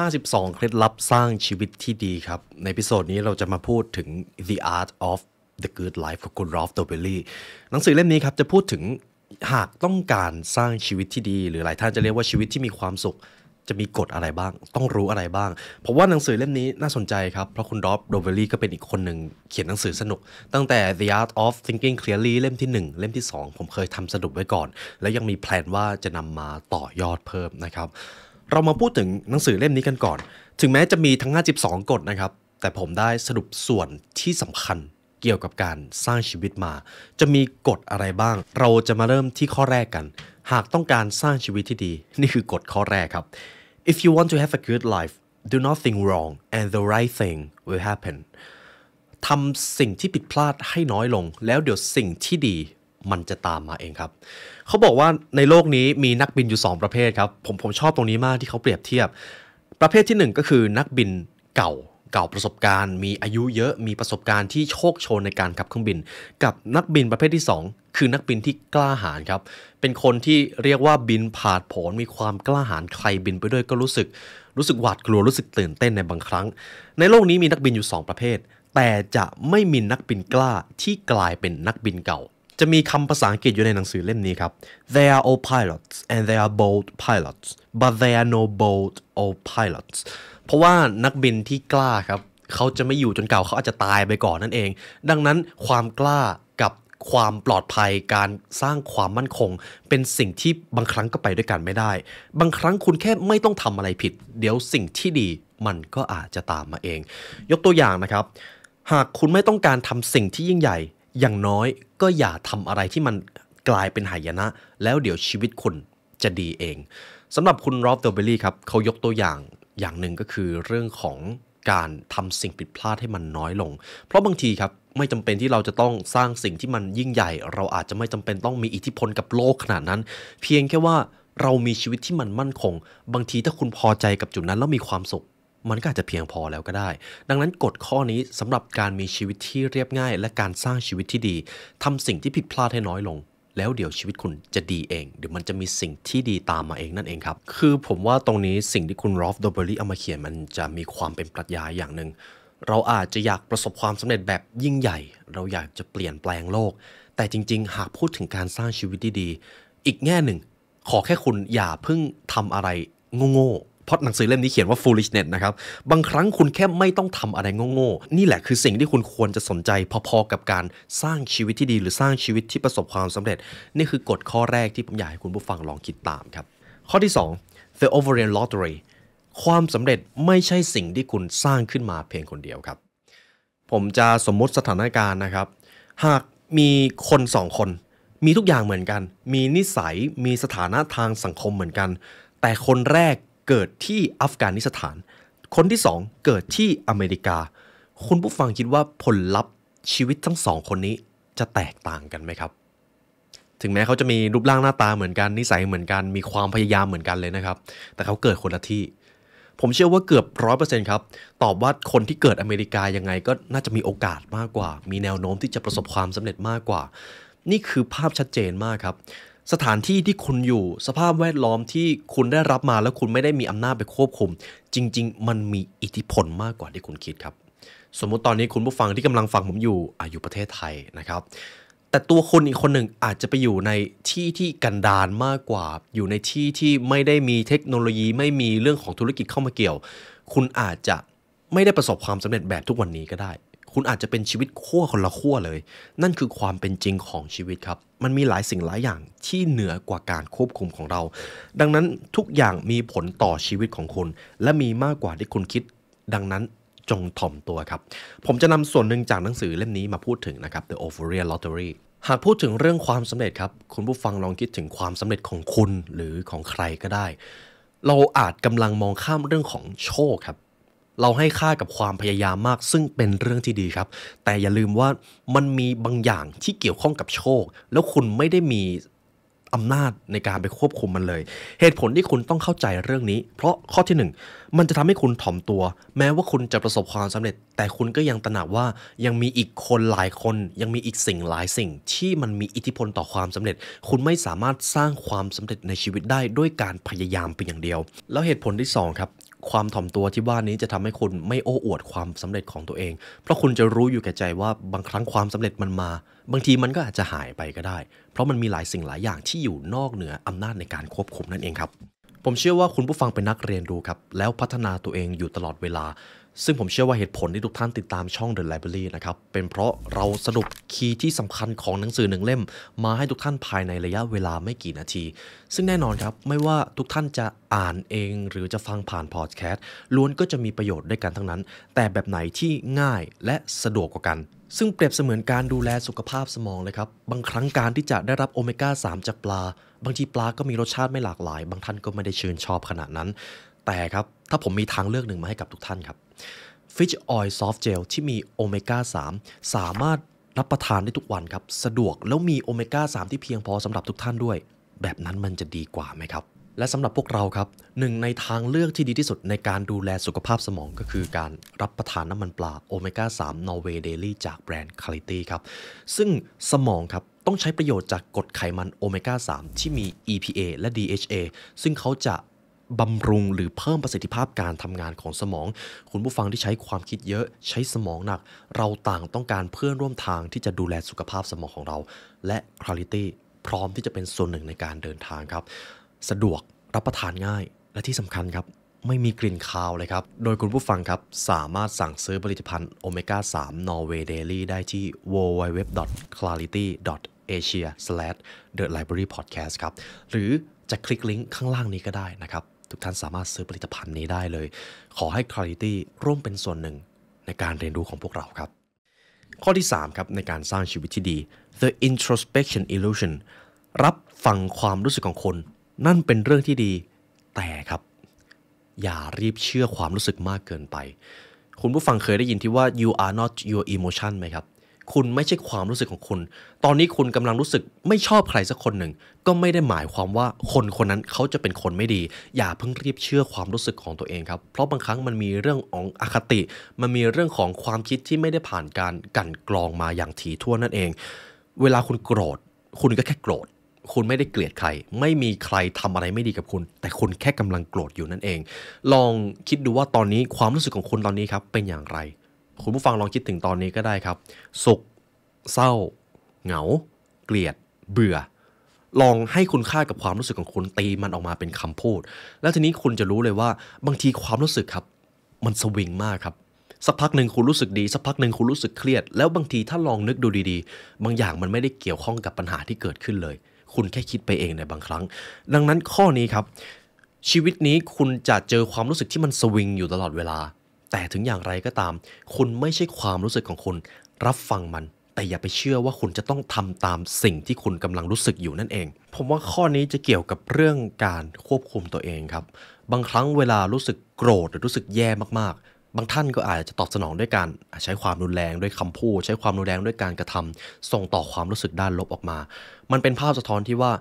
52 เคล็ดลับสร้างชีวิตที่ดีครับ ในพิโซดนี้เราจะมาพูดถึง The Art of the Good Life ของคุณรอฟโดเบลลี่หนังสือเล่มนี้ครับจะพูดถึงหากต้องการสร้างชีวิตที่ดี หรือหลายท่านจะเรียกว่าชีวิตที่มีความสุขจะมีกฎอะไรบ้าง ต้องรู้อะไรบ้าง เพราะว่าหนังสือเล่มนี้น่าสนใจครับ เพราะคุณรอฟโดเวลลี่ก็เป็นอีกคนหนึ่งเขียนหนังสือสนุก ตั้งแต่ The Art of Thinking Clearly เล่มที่ 1 เล่มที่ 2 ผมเคยทำสรุปไว้ก่อน และยังมีแพลนว่าจะนำมาต่อยอดเพิ่มนะครับเรามาพูดถึงหนังสือเล่มนี้กันก่อน ถึงแม้จะมีทั้ง 52 กฎนะครับ แต่ผมได้สรุปส่วนที่สำคัญเกี่ยวกับการสร้างชีวิตมา จะมีกฎอะไรบ้าง เราจะมาเริ่มที่ข้อแรกกัน หากต้องการสร้างชีวิตที่ดี นี่คือกฎข้อแรกครับ if you want to have a good life do nothing wrong and the right thing will happen ทำสิ่งที่ผิดพลาดให้น้อยลง แล้วเดี๋ยวสิ่งที่ดีมันจะตามมาเองครับ เขาบอกว่าในโลกนี้มีนักบินอยู่ 2 ประเภทครับ ผมผมชอบตรงนี้มากที่เขาเปรียบเทียบ ประเภทที่ 1 ก็คือนักบินเก่าเก่าประสบการณ์ มีอายุเยอะมีประสบการณ์ที่โชคโชนในการขับเครื่องบิน กับนักบินประเภทที่ 2 คือนักบินที่กล้าหาญครับ เป็นคนที่เรียกว่าบินผาดผนมีความกล้าหาญใครบินไปด้วยก็รู้สึก รู้สึกหวาดกลัวรู้สึกตื่นเต้นในบางครั้ง ในโลกนี้มีนักบินอยู่ 2 ประเภท แต่จะไม่มีนักบินกล้าที่กลายเป็นนักบินเก่าจะมีคำภาษาอังกฤษอยู่ในหนังสือเล่มนี้ครับ they are all pilots and they are bold pilots but they are no bold o l l pilots เพราะว่านักบินที่กล้าครับเขาจะไม่อยู่จนเก่าเขาอาจจะตายไปก่อนนั่นเอง ดังนั้นความกล้ากับความปลอดภัยการสร้างความมั่นคง เป็นสิ่งที่บางครั้งก็ไปด้วยกันไม่ได้ บางครั้งคุณแค่ไม่ต้องทำอะไรผิด เดี๋ยวสิ่งที่ดีมันก็อาจจะตามมาเอง ยกตัวอย่างนะครับ หากคุณไม่ต้องการทำสิ่งที่ยิ่งใหญ่อย่างน้อยก็อย่าทำอะไรที่มันกลายเป็นหายนะ แล้วเดี๋ยวชีวิตคุณจะดีเองสำหรับคุณรอฟเดอเบอรี่ครับ เขายกตัวอย่างอย่างหนึ่งก็คือเรื่องของการทำสิ่งผิดพลาดให้มันน้อยลง เพราะบางทีครับ ไม่จำเป็นที่เราจะต้องสร้างสิ่งที่มันยิ่งใหญ่ เราอาจจะไม่จำเป็นต้องมีอิทธิพลกับโลกขนาดนั้น เพียงแค่ว่าเรามีชีวิตที่มันมั่นคงบางทีถ้าคุณพอใจกับจุดนั้นแล้วมีความสุขมันก็อาจจะเพียงพอแล้วก็ได้ ดังนั้นกฎข้อนี้สำหรับการมีชีวิตที่เรียบง่าย และการสร้างชีวิตที่ดี ทำสิ่งที่ผิดพลาดให้น้อยลง แล้วเดี๋ยวชีวิตคุณจะดีเองเดี๋ยวมันจะมีสิ่งที่ดีตามมาเองนั่นเองครับ คือผมว่าตรงนี้สิ่งที่คุณรอฟโดเบอรี่เอามาเขียน มันจะมีความเป็นปรัชญาอย่างหนึ่ง เราอาจจะอยากประสบความสำเร็จแบบยิ่งใหญ่ เราอยากจะเปลี่ยนแปลงโลก แต่จริงๆ หากพูดถึงการสร้างชีวิตที่ดี อีกแง่หนึ่ง ขอแค่คุณอย่าเพิ่งทำอะไรโง่ๆพราะหนังสือเล่มนี้เขียนว่า foolishness นะครับ บางครั้งคุณแค่ไม่ต้องทำอะไรโง่ๆ นี่แหละคือสิ่งที่คุณควรจะสนใจพอๆกับการสร้างชีวิตที่ดีหรือสร้างชีวิตที่ประสบความสำเร็จ นี่คือกฎข้อแรกที่ผมอยากให้คุณผู้ฟังลองคิดตามครับ ข้อที่ 2 the Ovarian Lottery ความสำเร็จไม่ใช่สิ่งที่คุณสร้างขึ้นมาเพียงคนเดียวครับ ผมจะสมมติสถานการณ์นะครับ หากมีคนสองคน มีทุกอย่างเหมือนกัน มีนิสัย มีสถานะทางสังคมเหมือนกัน แต่คนแรกเกิดที่อัฟกานิสถาน คนที่สองเกิดที่อเมริกา คุณผู้ฟังคิดว่าผลลัพธ์ชีวิตทั้งสองคนนี้จะแตกต่างกันไหมครับ ถึงแม้เขาจะมีรูปร่างหน้าตาเหมือนกันนิสัยเหมือนกัน มีความพยายามเหมือนกันเลยนะครับ แต่เขาเกิดคนละที่ ผมเชื่อว่าเกือบร้อยเปอร์เซ็นต์ครับ ตอบว่าคนที่เกิดอเมริกายังไงก็น่าจะมีโอกาสมากกว่า มีแนวโน้มที่จะประสบความสำเร็จมากกว่า นี่คือภาพชัดเจนมากครับสถานที่ที่คุณอยู่สภาพแวดล้อมที่คุณได้รับมาแล้วคุณไม่ได้มีอำนาจไปควบคุม จริง ๆ มันมีอิทธิพลมากกว่าที่คุณคิดครับ สมมุติตอนนี้คุณผู้ฟังที่กำลังฟังผมอยู่อายุประเทศไทยนะครับ แต่ตัวคนอีกคนหนึ่งอาจจะไปอยู่ในที่ที่กันดานมากกว่า อยู่ในที่ที่ไม่ได้มีเทคโนโลยี ไม่มีเรื่องของธุรกิจเข้ามาเกี่ยว คุณอาจจะไม่ได้ประสบความสำเร็จแบบทุกวันนี้ก็ได้คุณอาจจะเป็นชีวิตขั้วคนละขั้วเลย นั่นคือความเป็นจริงของชีวิตครับ มันมีหลายสิ่งหลายอย่างที่เหนือกว่าการควบคุมของเรา ดังนั้นทุกอย่างมีผลต่อชีวิตของคุณ และมีมากกว่าที่คุณคิด ดังนั้นจงถ่อมตัวครับ ผมจะนำส่วนหนึ่งจากหนังสือเล่มนี้มาพูดถึงนะครับ The Ovarian Lottery หากพูดถึงเรื่องความสำเร็จครับ คุณผู้ฟังลองคิดถึงความสำเร็จของคุณหรือของใครก็ได้ เราอาจกำลังมองข้ามเรื่องของโชคครับเราให้ค่ากับความพยายามมากซึ่งเป็นเรื่องที่ดีครับ แต่อย่าลืมว่ามันมีบางอย่างที่เกี่ยวข้องกับโชค แล้วคุณไม่ได้มีอำนาจในการไปควบคุมมันเลย เหตุผลที่คุณต้องเข้าใจเรื่องนี้ เพราะข้อที่ 1 มันจะทำให้คุณถ่อมตัว แม้ว่าคุณจะประสบความสำเร็จ แต่คุณก็ยังตระหนักว่า ยังมีอีกคนหลายคน ยังมีอีกสิ่งหลายสิ่ง ที่มันมีอิทธิพลต่อความสำเร็จ คุณไม่สามารถสร้างความสำเร็จในชีวิตได้ด้วยการพยายามเป็นอย่างเดียวแล้วเหตุผลที่ 2 ครับความถ่อมตัวที่บ้านี้จะทำให้คุณไม่โอ้อวดความสำเร็จของตัวเอง เพราะคุณจะรู้อยู่แก่ใจว่าบางครั้งความสำเร็จมันมา บางทีมันก็อาจจะหายไปก็ได้ เพราะมันมีหลายสิ่งหลายอย่างที่อยู่นอกเหนืออำนาจในการควบคุมนั่นเองครับ ผมเชื่อว่าคุณผู้ฟังเป็นนักเรียนรู้ครับ แล้วพัฒนาตัวเองอยู่ตลอดเวลาซึ่งผมเชื่อว่าเหตุผลที่ทุกท่านติดตามช่อง The Library นะครับเป็นเพราะเราสรุปคีย์ที่สำคัญของหนังสือหนึ่งเล่ม มาให้ทุกท่านภายในระยะเวลาไม่กี่นาที ซึ่งแน่นอนครับไม่ว่าทุกท่านจะอ่านเองหรือจะฟังผ่านพอดแคสต์ล้วนก็จะมีประโยชน์ด้วยกันทั้งนั้น แต่แบบไหนที่ง่ายและสะดวกกว่ากัน ซึ่งเปรียบเสมือนการดูแลสุขภาพสมองเลยครับบางครั้งการที่จะได้รับโอเมก้า3จากปลา บางทีปลาก็มีรสชาติไม่หลากหลาย บางท่านก็ไม่ได้ชื่นชอบขนาดนั้นแต่ครับ ถ้าผมมีทางเลือกหนึ่งมาให้กับทุกท่านครับฟิชออยล์ซอฟต์เจลที่มีโอเมก้า3สามารถรับประทานได้ทุกวันครับ สะดวกแล้วมีโอเมก้า3ที่เพียงพอสำหรับทุกท่านด้วย แบบนั้นมันจะดีกว่าไหมครับ และสำหรับพวกเราครับ หนึ่งในทางเลือกที่ดีที่สุดในการดูแลสุขภาพสมอง ก็คือการรับประทานน้ำมันปลาโอเมก้า3นอร์เวย์เดลี่จากแบรนด์คาลิตี้ครับซึ่งสมองครับต้องใช้ประโยชน์จากกรดไขมันโอเมก้า3ที่มี EPA และ DHA ซึ่งเขาจะบำรุงหรือเพิ่มประสิทธิภาพการทำงานของสมอง คุณผู้ฟังที่ใช้ความคิดเยอะใช้สมองหนัก เราต่างต้องการเพื่อนร่วมทางที่จะดูแลสุขภาพสมองของเรา และคุณภาพพร้อมที่จะเป็นส่วนหนึ่งในการเดินทางครับ สะดวกรับประทานง่ายและที่สำคัญครับ ไม่มีกลิ่นคาวเลยครับ โดยคุณผู้ฟังครับ สามารถสั่งซื้อผลิตภัณฑ์โอเมก้า3 Norway Daily ได้ที่ www.clarity.asia/the library podcast ครับ หรือจะคลิกลิงก์ข้างล่างนี้ก็ได้นะครับทุกท่านสามารถซื้อผลิตภัณฑ์นี้ได้เลย ขอให้ค u a l i t y ร่วมเป็นส่วนหนึ่งในการเรียนรู้ของพวกเราครับ ข้อที่3ครับในการสร้างชีวิตที่ดี the introspection illusion รับฟังความรู้สึกของคน นั่นเป็นเรื่องที่ดี แต่ครับ อย่ารีบเชื่อความรู้สึกมากเกินไป คุณผู้ฟังเคยได้ยินที่ว่า you are not your emotion ไหมครับคุณไม่ใช่ความรู้สึกของคุณ ตอนนี้คุณกำลังรู้สึกไม่ชอบใครสักคนหนึ่ง ก็ไม่ได้หมายความว่าคนคนนั้นเขาจะเป็นคนไม่ดี อย่าเพิ่งรีบเชื่อความรู้สึกของตัวเองครับ เพราะบางครั้งมันมีเรื่องของอคติ มันมีเรื่องของความคิดที่ไม่ได้ผ่านการกันกรองมาอย่างถี่ถ้วนนั่นเอง เวลาคุณโกรธ คุณก็แค่โกรธ คุณไม่ได้เกลียดใคร ไม่มีใครทำอะไรไม่ดีกับคุณ แต่คุณแค่กำลังโกรธอยู่นั่นเอง ลองคิดดูว่าตอนนี้ความรู้สึกของคุณตอนนี้ครับเป็นอย่างไรคุณผู้ฟังลองคิดถึงตอนนี้ก็ได้ครับสุขเศร้าเหงา เกลียด เบื่อ ลองให้คุณค่ากับความรู้สึกของคุณตีมันออกมาเป็นคำพูด แล้วทีนี้คุณจะรู้เลยว่า บางทีความรู้สึกครับ มันสวิงมากครับสักพักหนึ่งคุณรู้สึกดี สักพักหนึ่งคุณรู้สึกเครียด แล้วบางทีถ้าลองนึกดูดีๆ บางอย่างมันไม่ได้เกี่ยวข้องกับปัญหาที่เกิดขึ้นเลย คุณแค่คิดไปเองในบางครั้ง ดังนั้นข้อนี้ครับ ชีวิตนี้คุณจะเจอความรู้สึกที่มันสวิงอยู่ตลอดเวลาแต่ถึงอย่างไรก็ตาม คุณไม่ใช่ความรู้สึกของคุณ รับฟังมัน แต่อย่าไปเชื่อว่าคุณจะต้องทำตามสิ่งที่คุณกำลังรู้สึกอยู่นั่นเองผมว่าข้อนี้จะเกี่ยวกับเรื่องการควบคุมตัวเองครับบางครั้งเวลารู้สึกโกรธหรือรู้สึกแย่มากๆ บางท่านก็อาจจะตอบสนองด้วยการใช้ความรุนแรงด้วยคำพูด ใช้ความรุนแรงด้วยการกระทำ ส่งต่อความรู้สึกด้านลบออกมา มันเป็นภาพสะท้อนที่ว่า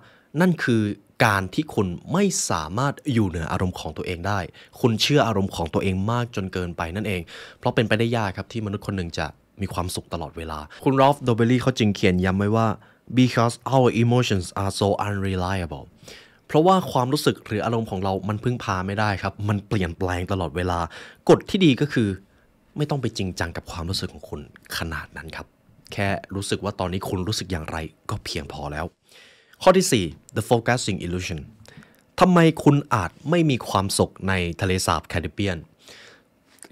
นั่นคือการที่คุณไม่สามารถอยู่เหนืออารมณ์ของตัวเองได้ คุณเชื่ออารมณ์ของตัวเองมากจนเกินไปนั่นเอง เพราะเป็นไปได้ยากครับที่มนุษย์คนหนึ่งจะมีความสุขตลอดเวลา คุณรอฟโดเบลี่เขาจึงเขียนย้ำไว้ว่า because our emotions are so unreliable เพราะว่าความรู้สึกหรืออารมณ์ของเรามันพึ่งพาไม่ได้ครับ มันเปลี่ยนแปลงตลอดเวลา กฎที่ดีก็คือ ไม่ต้องไปจริงจังกับความรู้สึกของคุณขนาดนั้นครับ แค่รู้สึกว่าตอนนี้คุณรู้สึกอย่างไรก็เพียงพอแล้วข้อที่4 the focusing illusion ทำไมคุณอาจไม่มีความสุขในทะเลสาบแคริบเบียน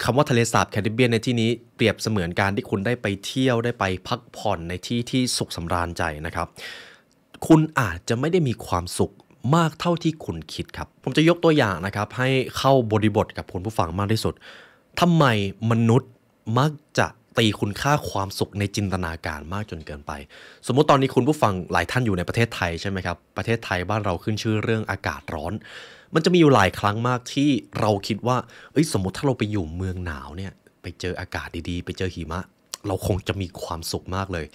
คำว่าทะเลสาบแคริบเบียนในที่นี้เปรียบเสมือนการที่คุณได้ไปเที่ยวได้ไปพักผ่อนในที่ที่สุขสำราญใจนะครับ คุณอาจจะไม่ได้มีความสุขมากเท่าที่คุณคิดครับ ผมจะยกตัวอย่างนะครับให้เข้าบริบทกับคุณผู้ฟังมากที่สุด ทำไมมนุษย์มักจะตีคุณค่าความสุขในจินตนาการมากจนเกินไป สมมุติตอนนี้คุณผู้ฟังหลายท่านอยู่ในประเทศไทยใช่ไหมครับ ประเทศไทยบ้านเราขึ้นชื่อเรื่องอากาศร้อน มันจะมีอยู่หลายครั้งมากที่เราคิดว่าเอ้ยสมมติถ้าเราไปอยู่เมืองหนาวเนี่ยไปเจออากาศดีๆ ไปเจอหิมะ เราคงจะมีความสุขมากเลย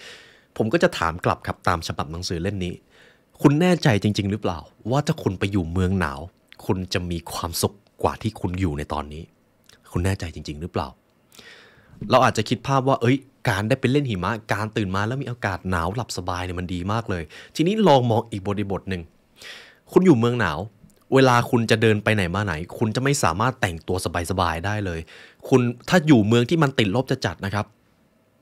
ผมก็จะถามกลับครับตามฉบับหนังสือเล่มนี้ คุณแน่ใจจริง ๆ หรือเปล่าว่าถ้าคุณไปอยู่เมืองหนาว คุณจะมีความสุขกว่าที่คุณอยู่ในตอนนี้ คุณแน่ใจจริง ๆ หรือเปล่าเราอาจจะคิดภาพว่าเอ้ยการได้ไปเล่นหิมะ การตื่นมาแล้วมีอากาศหนาวหลับสบายเนี่ยมันดีมากเลย ทีนี้ลองมองอีกบริบทหนึ่งคุณอยู่เมืองหนาว เวลาคุณจะเดินไปไหนมาไหน คุณจะไม่สามารถแต่งตัวสบายๆได้เลย คุณถ้าอยู่เมืองที่มันติดลบจะจัดนะครับ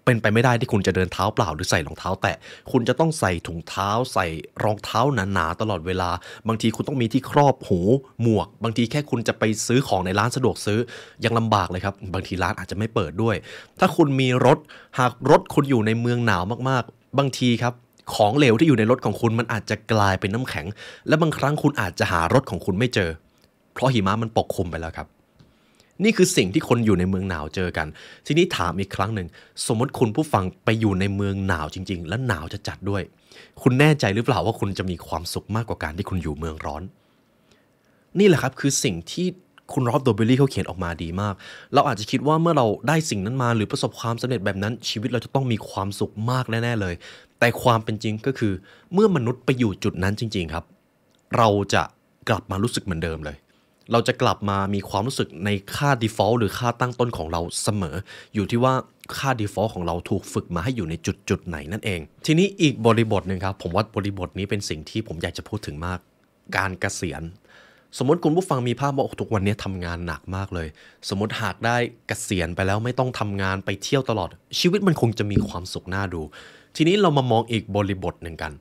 เป็นไปไม่ได้ที่คุณจะเดินเท้าเปล่าหรือใส่รองเท้า แตะ คุณจะต้องใส่ถุงเท้าใส่รองเท้าหนาๆตลอดเวลา บางทีคุณต้องมีที่ครอบหูหมวก บางทีแค่คุณจะไปซื้อของในร้านสะดวกซื้อยังลำบากเลยครับ บางทีร้านอาจจะไม่เปิดด้วย ถ้าคุณมีรถ หากรถคุณอยู่ในเมืองหนาวมากๆ บางทีครับ ของเหลวที่อยู่ในรถของคุณมันอาจจะกลายเป็นน้ำแข็ง และบางครั้งคุณอาจจะหารถของคุณไม่เจอ เพราะหิมะมันปกคลุมไปแล้วครับนี่คือสิ่งที่คนอยู่ในเมืองหนาวเจอกัน ทีนี้ถามอีกครั้งหนึ่ง สมมติคุณผู้ฟังไปอยู่ในเมืองหนาวจริง ๆ และหนาวจะจัดด้วย คุณแน่ใจหรือเปล่าว่าคุณจะมีความสุขมากกว่าการที่คุณอยู่เมืองร้อน นี่แหละครับคือสิ่งที่คุณรอบโดเบลลี่เขาเขียนออกมาดีมาก เราอาจจะคิดว่าเมื่อเราได้สิ่งนั้นมาหรือประสบความสำเร็จแบบนั้น ชีวิตเราจะต้องมีความสุขมากแน่ๆเลย แต่ความเป็นจริงก็คือ เมื่อมนุษย์ไปอยู่จุดนั้นจริง ๆ ครับ เราจะกลับมารู้สึกเหมือนเดิมเลยเราจะกลับมามีความรู้สึกในค่า default หรือค่าตั้งต้นของเราเสมอ อยู่ที่ว่าค่า default ของเราถูกฝึกมาให้อยู่ในจุดจุดไหนนั่นเอง ทีนี้อีกบริบทหนึ่งครับ ผมว่าบริบทนี้เป็นสิ่งที่ผมอยากจะพูดถึงมาก การเกษียณสมมติคุณผู้ฟังมีภาพว่าทุกวันนี้ทำงานหนักมากเลย สมมติหากได้เกษียณไปแล้วไม่ต้องทำงานไปเที่ยวตลอด ชีวิตมันคงจะมีความสุขน่าดู ทีนี้เรามามองอีกบริบทหนึ่งกัน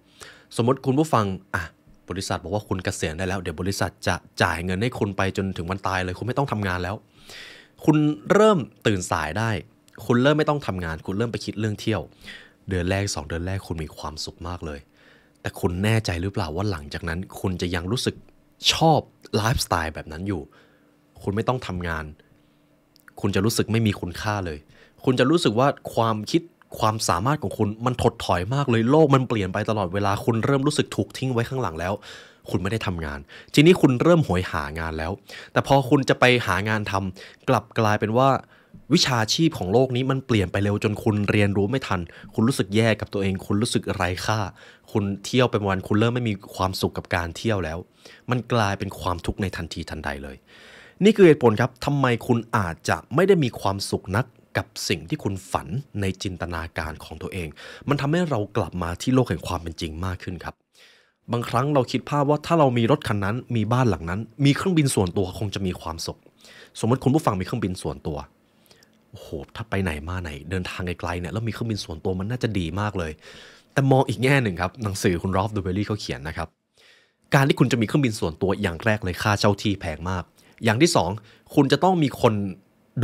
สมมติคุณผู้ฟังอ่ะบริษัทบอกว่าคุณเกษียณได้แล้ว เดี๋ยวบริษัทจะจ่ายเงินให้คุณไปจนถึงวันตายเลยคุณไม่ต้องทำงานแล้ว คุณเริ่มตื่นสายได้ คุณเริ่มไม่ต้องทำงาน คุณเริ่มไปคิดเรื่องเที่ยว เดือนแรก 2 เดือนแรก คุณมีความสุขมากเลย แต่คุณแน่ใจหรือเปล่าว่าหลังจากนั้น คุณจะยังรู้สึกชอบไลฟ์สไตล์แบบนั้นอยู่ คุณไม่ต้องทำงาน คุณจะรู้สึกไม่มีคุณค่าเลย คุณจะรู้สึกว่าความคิดความสามารถของคุณมันถดถอยมากเลย โลกมันเปลี่ยนไปตลอดเวลาคุณเริ่มรู้สึกถูกทิ้งไว้ข้างหลังแล้ว คุณไม่ได้ทำงาน ทีนี้คุณเริ่มหวยหางานแล้ว แต่พอคุณจะไปหางานทำ กลับกลายเป็นว่า วิชาชีพของโลกนี้มันเปลี่ยนไปเร็วจนคุณเรียนรู้ไม่ทัน คุณรู้สึกแย่กับตัวเองคุณรู้สึกไร้ค่าคุณเที่ยวไปวันคุณเริ่มไม่มีความสุขกับการเที่ยวแล้ว มันกลายเป็นความทุกข์ในทันทีทันใดเลย นี่คือเหตุผลครับทำไมคุณอาจจะไม่ได้มีความสุขนักกับสิ่งที่คุณฝันในจินตนาการของตัวเอง มันทำให้เรากลับมาที่โลกแห่งความเป็นจริงมากขึ้นครับ บางครั้งเราคิดภาพว่าถ้าเรามีรถคันนั้น มีบ้านหลังนั้น มีเครื่องบินส่วนตัวคงจะมีความสุข สมมติคุณผู้ฟังมีเครื่องบินส่วนตัว โอ้โห ถ้าไปไหนมาไหน เดินทางไกลๆเนี่ยแล้วมีเครื่องบินส่วนตัวมันน่าจะดีมากเลย แต่มองอีกแง่หนึ่งครับหนังสือคุณรอฟดูเบลลี่เขาเขียนนะครับ การที่คุณจะมีเครื่องบินส่วนตัวอย่างแรกเลยค่าเช่าที่แพงมาก อย่างที่2คุณจะต้องมีคน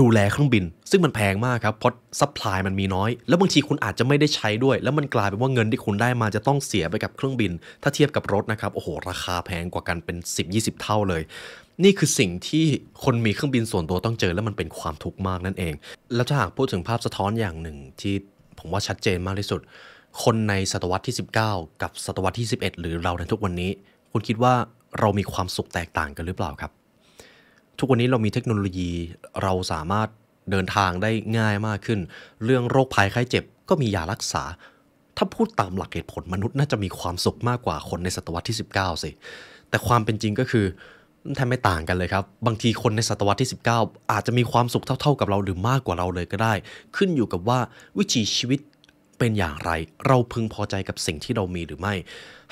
ดูแลเครื่องบิน ซึ่งมันแพงมากครับเพราะซัพพลายมันมีน้อย แล้วบางทีคุณอาจจะไม่ได้ใช้ด้วย แล้วมันกลายเป็นว่าเงินที่คุณได้มาจะต้องเสียไปกับเครื่องบิน ถ้าเทียบกับรถนะครับโอ้โหราคาแพงกว่ากันเป็น 10-20 เท่าเลย นี่คือสิ่งที่คนมีเครื่องบินส่วนตัวต้องเจอ แล้วมันเป็นความทุกข์มากนั่นเองแล้วถ้าหากพูดถึงภาพสะท้อนอย่างหนึ่งที่ผมว่าชัดเจนมากที่สุด คนในศตวรรษที่19กับศตวรรษที่11หรือเราในทุกวันนี้ คุณคิดว่าเรามีความสุขแตกต่างกันหรือเปล่าครับทุกวันนี้เรามีเทคโนโลยีเราสามารถเดินทางได้ง่ายมากขึ้น เรื่องโรคภัยไข้เจ็บก็มียารักษา ถ้าพูดตามหลักเหตุผลมนุษย์ น่าจะมีความสุขมากกว่าคนในศตวรรษที่19สิแต่ความเป็นจริงก็คือแทบไม่ต่างกันเลยครับ บางทีคนในศตวรรษที่ 19 อาจจะมีความสุขเท่าๆกับเราหรือมากกว่าเราเลยก็ได้ ขึ้นอยู่กับว่าวิถีชีวิตเป็นอย่างไร เราพึงพอใจกับสิ่งที่เรามีหรือไม่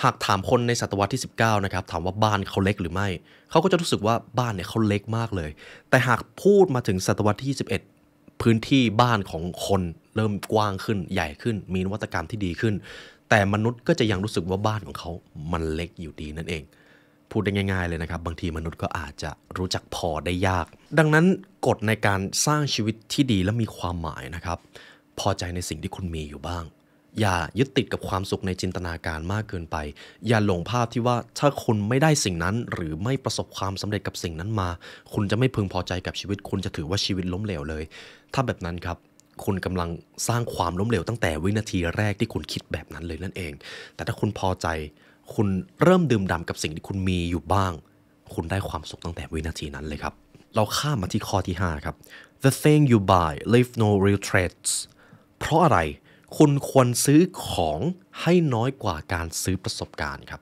หากถามคนในศตวรรษที่ 19นะครับถามว่าบ้านเขาเล็กหรือไม่ เขาก็จะรู้สึกว่าบ้านเนี่ยเขาเล็กมากเลย แต่หากพูดมาถึงศตวรรษที่ 21 พื้นที่บ้านของคนเริ่มกว้างขึ้นใหญ่ขึ้น มีนวัตกรรมที่ดีขึ้น แต่มนุษย์ก็จะยังรู้สึกว่าบ้านของเขา มันเล็กอยู่ดีนั่นเอง พูดได้ง่ายๆเลยนะครับ บางทีมนุษย์ก็อาจจะรู้จักพอได้ยาก ดังนั้นกฎในการสร้างชีวิตที่ดีและมีความหมายนะครับ พอใจในสิ่งที่คุณมีอยู่บ้างอย่ายึดติดกับความสุขในจินตนาการมากเกินไป อย่าหลงภาพที่ว่าถ้าคุณไม่ได้สิ่งนั้น หรือไม่ประสบความสำเร็จกับสิ่งนั้นมา คุณจะไม่พึงพอใจกับชีวิตคุณจะถือว่าชีวิตล้มเหลวเลย ถ้าแบบนั้นครับ คุณกำลังสร้างความล้มเหลวตั้งแต่วินาทีแรกที่คุณคิดแบบนั้นเลยนั่นเอง แต่ถ้าคุณพอใจ คุณเริ่มดื่มด่ากับสิ่งที่คุณมีอยู่บ้าง คุณได้ความสุขตั้งแต่วินาทีนั้นเลยครับ เราข้ามมาที่ข้อที่5ครับ the thing you buy leave no real traces เพราะอะไรคุณควรซื้อของให้น้อยกว่าการซื้อประสบการณ์ครับ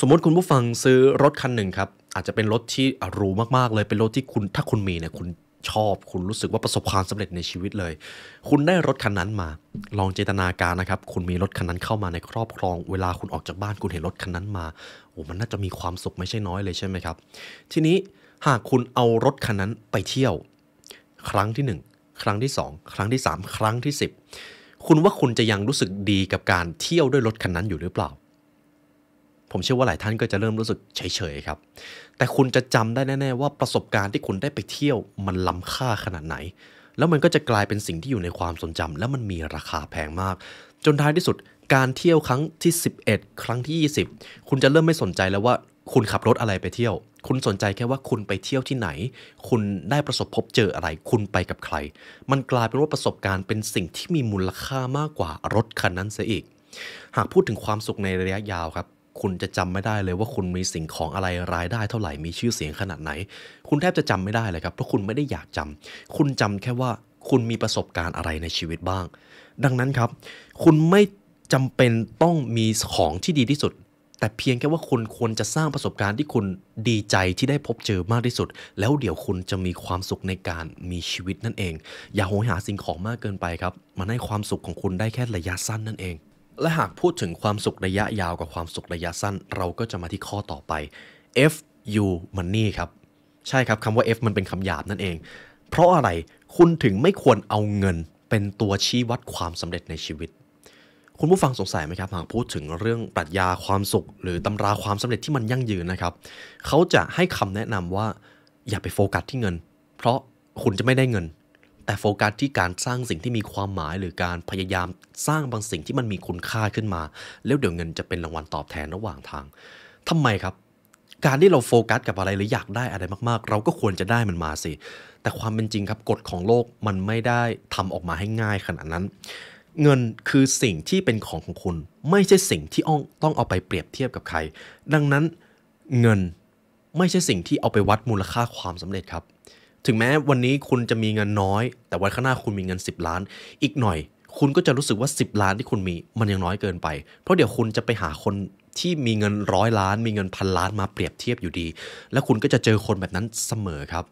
สมมติคุณผู้ฟังซื้อรถคันหนึ่งครับ อาจจะเป็นรถที่รู้มากๆ เลยเป็นรถที่คุณ ถ้าคุณมีเนี่ยคุณชอบ คุณรู้สึกว่าประสบความสำเร็จในชีวิตเลย คุณได้รถคันนั้นมา ลองจินตนาการนะครับ คุณมีรถคันนั้นเข้ามาในครอบครอง เวลาคุณออกจากบ้านคุณเห็นรถคันนั้นมาโอ้มันน่าจะมีความสุขไม่ใช่น้อยเลยใช่ไหมครับ ทีนี้หากคุณเอารถคันนั้นไปเที่ยว ครั้งที่ 1 ครั้งที่ 2 ครั้งที่ 3 ครั้งที่10คุณว่าคุณจะยังรู้สึกดีกับการเที่ยวด้วยรถคันนั้นอยู่หรือเปล่า ผมเชื่อว่าหลายท่านก็จะเริ่มรู้สึกเฉยๆครับ แต่คุณจะจำได้แน่ ๆ ว่าประสบการณ์ที่คุณได้ไปเที่ยวมันล้าค่าขนาดไหน แล้วมันก็จะกลายเป็นสิ่งที่อยู่ในความทรงจำ และมันมีราคาแพงมาก จนท้ายที่สุด การเที่ยวครั้งที่ 11 ครั้งที่ 20 คุณจะเริ่มไม่สนใจแล้วว่าคุณขับรถอะไรไปเที่ยว คุณสนใจแค่ว่าคุณไปเที่ยวที่ไหน คุณได้ประสบพบเจออะไร คุณไปกับใคร มันกลายเป็นว่าประสบการณ์เป็นสิ่งที่มีมูลค่ามากกว่า รถคันนั้นเสียอีก หากพูดถึงความสุขในระยะยาวครับ คุณจะจำไม่ได้เลยว่าคุณมีสิ่งของอะไรรายได้เท่าไหร่มีชื่อเสียงขนาดไหน คุณแทบจะจำไม่ได้เลยครับ เพราะคุณไม่ได้อยากจำ คุณจำแค่ว่าคุณมีประสบการณ์อะไรในชีวิตบ้าง ดังนั้นครับ คุณไม่จำเป็นต้องมีของ ที่ดีที่สุดแต่เพียงแค่ว่า คุณควรจะสร้างประสบการณ์ที่คุณดีใจที่ได้พบเจอมากที่สุด แล้วเดี๋ยวคุณจะมีความสุขในการมีชีวิตนั่นเอง อย่าโหยหาสิ่งของมากเกินไปครับมันให้ความสุขของคุณได้แค่ระยะสั้นนั่นเอง และหากพูดถึงความสุขระยะยาวกับความสุขระยะสั้น เราก็จะมาที่ข้อต่อไป F U money ครับ ใช่ครับคำว่า F มันเป็นคำหยาบนั่นเอง เพราะอะไรคุณถึงไม่ควรเอาเงินเป็นตัวชี้วัดความสำเร็จในชีวิตคุณผู้ฟังสงสัยไหมครับหากพูดถึงเรื่องปรัชญาความสุข หรือตำราความสำเร็จที่มันยั่งยืนนะครับเขาจะให้คำแนะนำว่า อย่าไปโฟกัส ที่เงินเพราะคุณจะไม่ได้เงิน แต่โฟกัสที่การสร้างสิ่งที่มีความหมายหรือการพยายามสร้างบางสิ่งที่มันมีคุณค่าขึ้นมาแล้วเดี๋ยวเงินจะเป็นรางวัลตอบแทนระหว่างทาง ทำไมครับ การที่เราโฟกัสกับอะไรหรืออยากได้อะไรมากๆ เราก็ควรจะได้มันมาสิ แต่ความเป็นจริงครับกฎของโลกมันไม่ได้ทำออกมาให้ง่ายขนาดนั้นเงินคือสิ่งที่เป็นของของคุณไม่ใช่สิ่งที่อ้องต้องเอาไปเปรียบเทียบกับใคร ดังนั้นเงินไม่ใช่สิ่งที่เอาไปวัดมูลค่าความสำเร็จครับ ถึงแม้วันนี้คุณจะมีเงินน้อย แต่วันข้างหน้าคุณมีเงิน 10 ล้าน อีกหน่อย คุณก็จะรู้สึกว่า 10 ล้านที่คุณมีมันยังน้อยเกินไปเพราะเดี๋ยวคุณจะไปหาคนที่มีเงินร้อยล้าน มีเงินพันล้านมาเปรียบเทียบอยู่ดี และคุณก็จะเจอคนแบบนั้นเสมอครับ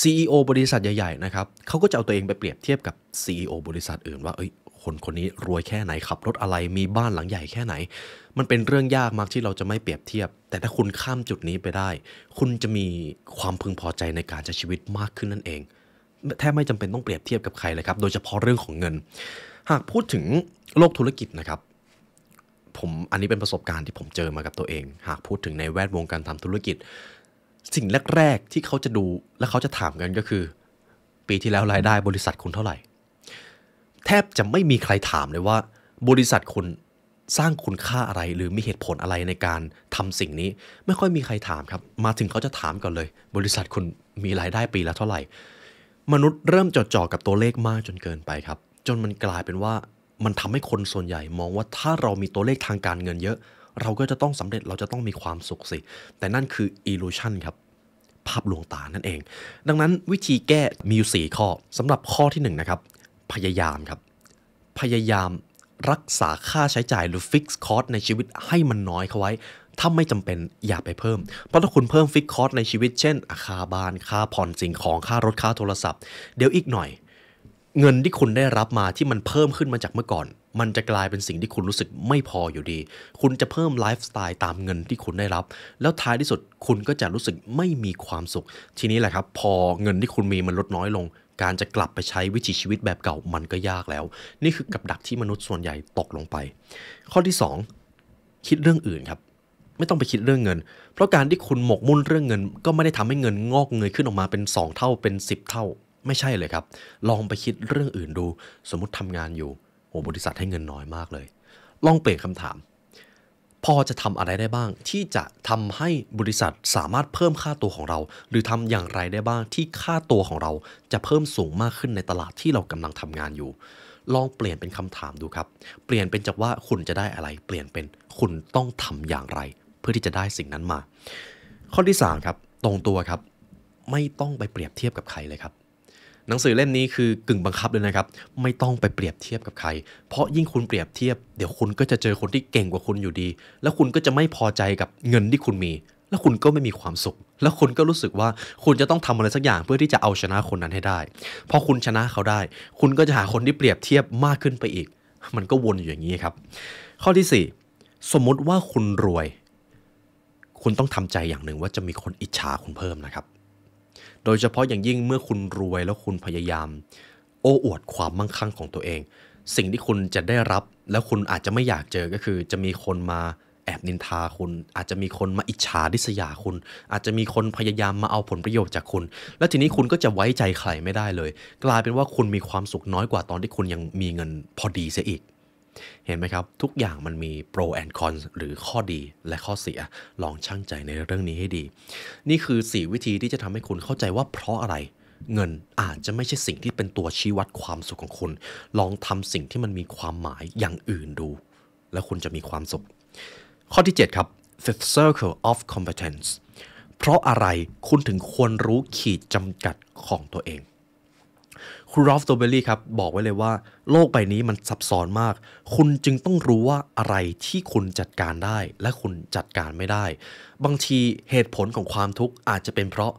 CEO บริษัทใหญ่ๆนะครับเขาก็จะเอาตัวเองไปเปรียบเทียบกับ CEO บริษัทอื่นว่าเอ้ยคนคนนี้รวยแค่ไหนขับ รถอะไรมีบ้านหลังใหญ่แค่ไหน มันเป็นเรื่องยากมากที่เราจะไม่เปรียบเทียบ แต่ถ้าคุณข้ามจุดนี้ไปได้ คุณจะมีความพึงพอใจในการใช้ชีวิตมากขึ้นนั่นเอง แทบไม่จำเป็นต้องเปรียบเทียบกับใครเลยครับ โดยเฉพาะเรื่องของเงิน หากพูดถึงโลกธุรกิจนะครับผมอันนี้เป็นประสบการณ์ที่ผมเจอมากับตัวเอง หากพูดถึงในแวดวงการทำธุรกิจ สิ่งแรกๆที่เขาจะดูและเขาจะถามกันก็คือ ปีที่แล้วรายได้บริษัทคุณเท่าไหร่แทบจะไม่มีใครถามเลยว่าบริษัทคุณสร้างคุณค่าอะไรหรือมีเหตุผลอะไรในการทำสิ่งนี้ ไม่ค่อยมีใครถามครับ มาถึงเขาจะถามก่อนเลย บริษัทคุณมีรายได้ปีละเท่าไหร่มนุษย์เริ่มจดจ่อกับตัวเลขมากจนเกินไปครับ จนมันกลายเป็นว่ามันทำให้คนส่วนใหญ่มองว่าถ้าเรามีตัวเลขทางการเงินเยอะ เราก็จะต้องสำเร็จเราจะต้องมีความสุขสิแต่นั่นคืออิลูชันครับภาพลวงตานั่นเอง ดังนั้นวิธีแก้มีอยู่4ข้อ สำหรับข้อที่1นนะครับพยายามครับพยายามรักษาค่าใช้จ่ายหรือฟิกซ์คอสในชีวิตให้มันน้อยเข้าไว้ ถ้าไม่จำเป็นอย่าไปเพิ่ม เพราะถ้าคุณเพิ่มฟิกคอสในชีวิตเช่นค่าบ้านค่าผ่อนสิ่งของค่ารถค่าโทรศัพท์ เดี๋ยวอีกหน่อย เงินที่คุณได้รับมาที่มันเพิ่มขึ้นมาจากเมื่อก่อน มันจะกลายเป็นสิ่งที่คุณรู้สึกไม่พออยู่ดี คุณจะเพิ่มไลฟ์สไตล์ตามเงินที่คุณได้รับ แล้วท้ายที่สุดคุณก็จะรู้สึกไม่มีความสุข ทีนี้แหละครับ พอเงินที่คุณมีมันลดน้อยลงการจะกลับไปใช้วิถีชีวิตแบบเก่ามันก็ยากแล้ว นี่คือกับดักที่มนุษย์ส่วนใหญ่ตกลงไป ข้อที่ 2 คิดเรื่องอื่นครับไม่ต้องไปคิดเรื่องเงิน เพราะการที่คุณหมกมุ่นเรื่องเงินก็ไม่ได้ทำให้เงินงอกเงยขึ้นออกมาเป็น 2 เท่าเป็น10เท่า ไม่ใช่เลยครับ ลองไปคิดเรื่องอื่นดู สมมติทำงานอยู่โอ้บริษัทให้เงินน้อยมากเลย ลองเปลี่ยนคำถามพอจะทำอะไรได้บ้างที่จะทำให้บริษัทสามารถเพิ่มค่าตัวของเรา หรือทำอย่างไรได้บ้างที่ค่าตัวของเราจะเพิ่มสูงมากขึ้นในตลาดที่เรากำลังทำงานอยู่ ลองเปลี่ยนเป็นคำถามดูครับ เปลี่ยนเป็นจากว่าคุณจะได้อะไร เปลี่ยนเป็นคุณต้องทำอย่างไร เพื่อที่จะได้สิ่งนั้นมา ข้อที่ 3 ครับ ตรงตัวครับ ไม่ต้องไปเปรียบเทียบกับใครเลยครับหนังสือเล่มนี้คือกึ่งบังคับเลยนะครับ ไม่ต้องไปเปรียบเทียบกับใคร เพราะยิ่งคุณเปรียบเทียบเดี๋ยวคุณก็จะเจอคนที่เก่งกว่าคุณอยู่ดี แล้วคุณก็จะไม่พอใจกับเงินที่คุณมี แล้วคุณก็ไม่มีความสุข แล้วคุณก็รู้สึกว่าคุณจะต้องทำอะไรสักอย่างเพื่อที่จะเอาชนะคนนั้นให้ได้พอคุณชนะเขาได้ คุณก็จะหาคนที่เปรียบเทียบมากขึ้นไปอีก มันก็วนอยู่อย่างนี้ครับ ข้อที่ 4 สมมติว่าคุณรวย คุณต้องทำใจอย่างหนึ่งว่าจะมีคนอิจฉาคุณเพิ่มนะครับโดยเฉพาะอย่างยิ่งเมื่อคุณรวยแล้วคุณพยายาม โอ้อวดความมั่งคั่งของตัวเอง สิ่งที่คุณจะได้รับ แล้วคุณอาจจะไม่อยากเจอก็คือ จะมีคนมาแอบนินทาคุณ อาจจะมีคนมาอิจฉาดิษยาคุณ อาจจะมีคนพยายามมาเอาผลประโยชน์จากคุณ และทีนี้คุณก็จะไว้ใจใครไม่ได้เลย กลายเป็นว่าคุณมีความสุขน้อยกว่าตอนที่คุณยังมีเงินพอดีเสียอีกเห็นไหมครับ ทุกอย่างมันมี pro and cons หรือข้อดีและข้อเสีย ลองช่างใจในเรื่องนี้ให้ดี นี่คือ 4 วิธีที่จะทำให้คุณเข้าใจว่าเพราะอะไร เงินอาจจะไม่ใช่สิ่งที่เป็นตัวชี้วัดความสุขของคุณ ลองทำสิ่งที่มันมีความหมายอย่างอื่นดู แล้วคุณจะมีความสุข ข้อที่ 7 ครับ t h e circle of competence เพราะอะไรคุณถึงควรรู้ขีดจำกัดของตัวเองคุณรอฟโตเบลลี่ครับ บอกไว้เลยว่า โลกใบนี้มันซับซ้อนมาก คุณจึงต้องรู้ว่าอะไรที่คุณจัดการได้ และคุณจัดการไม่ได้ บางที เหตุผลของความทุกข์อาจจะเป็นเพราะ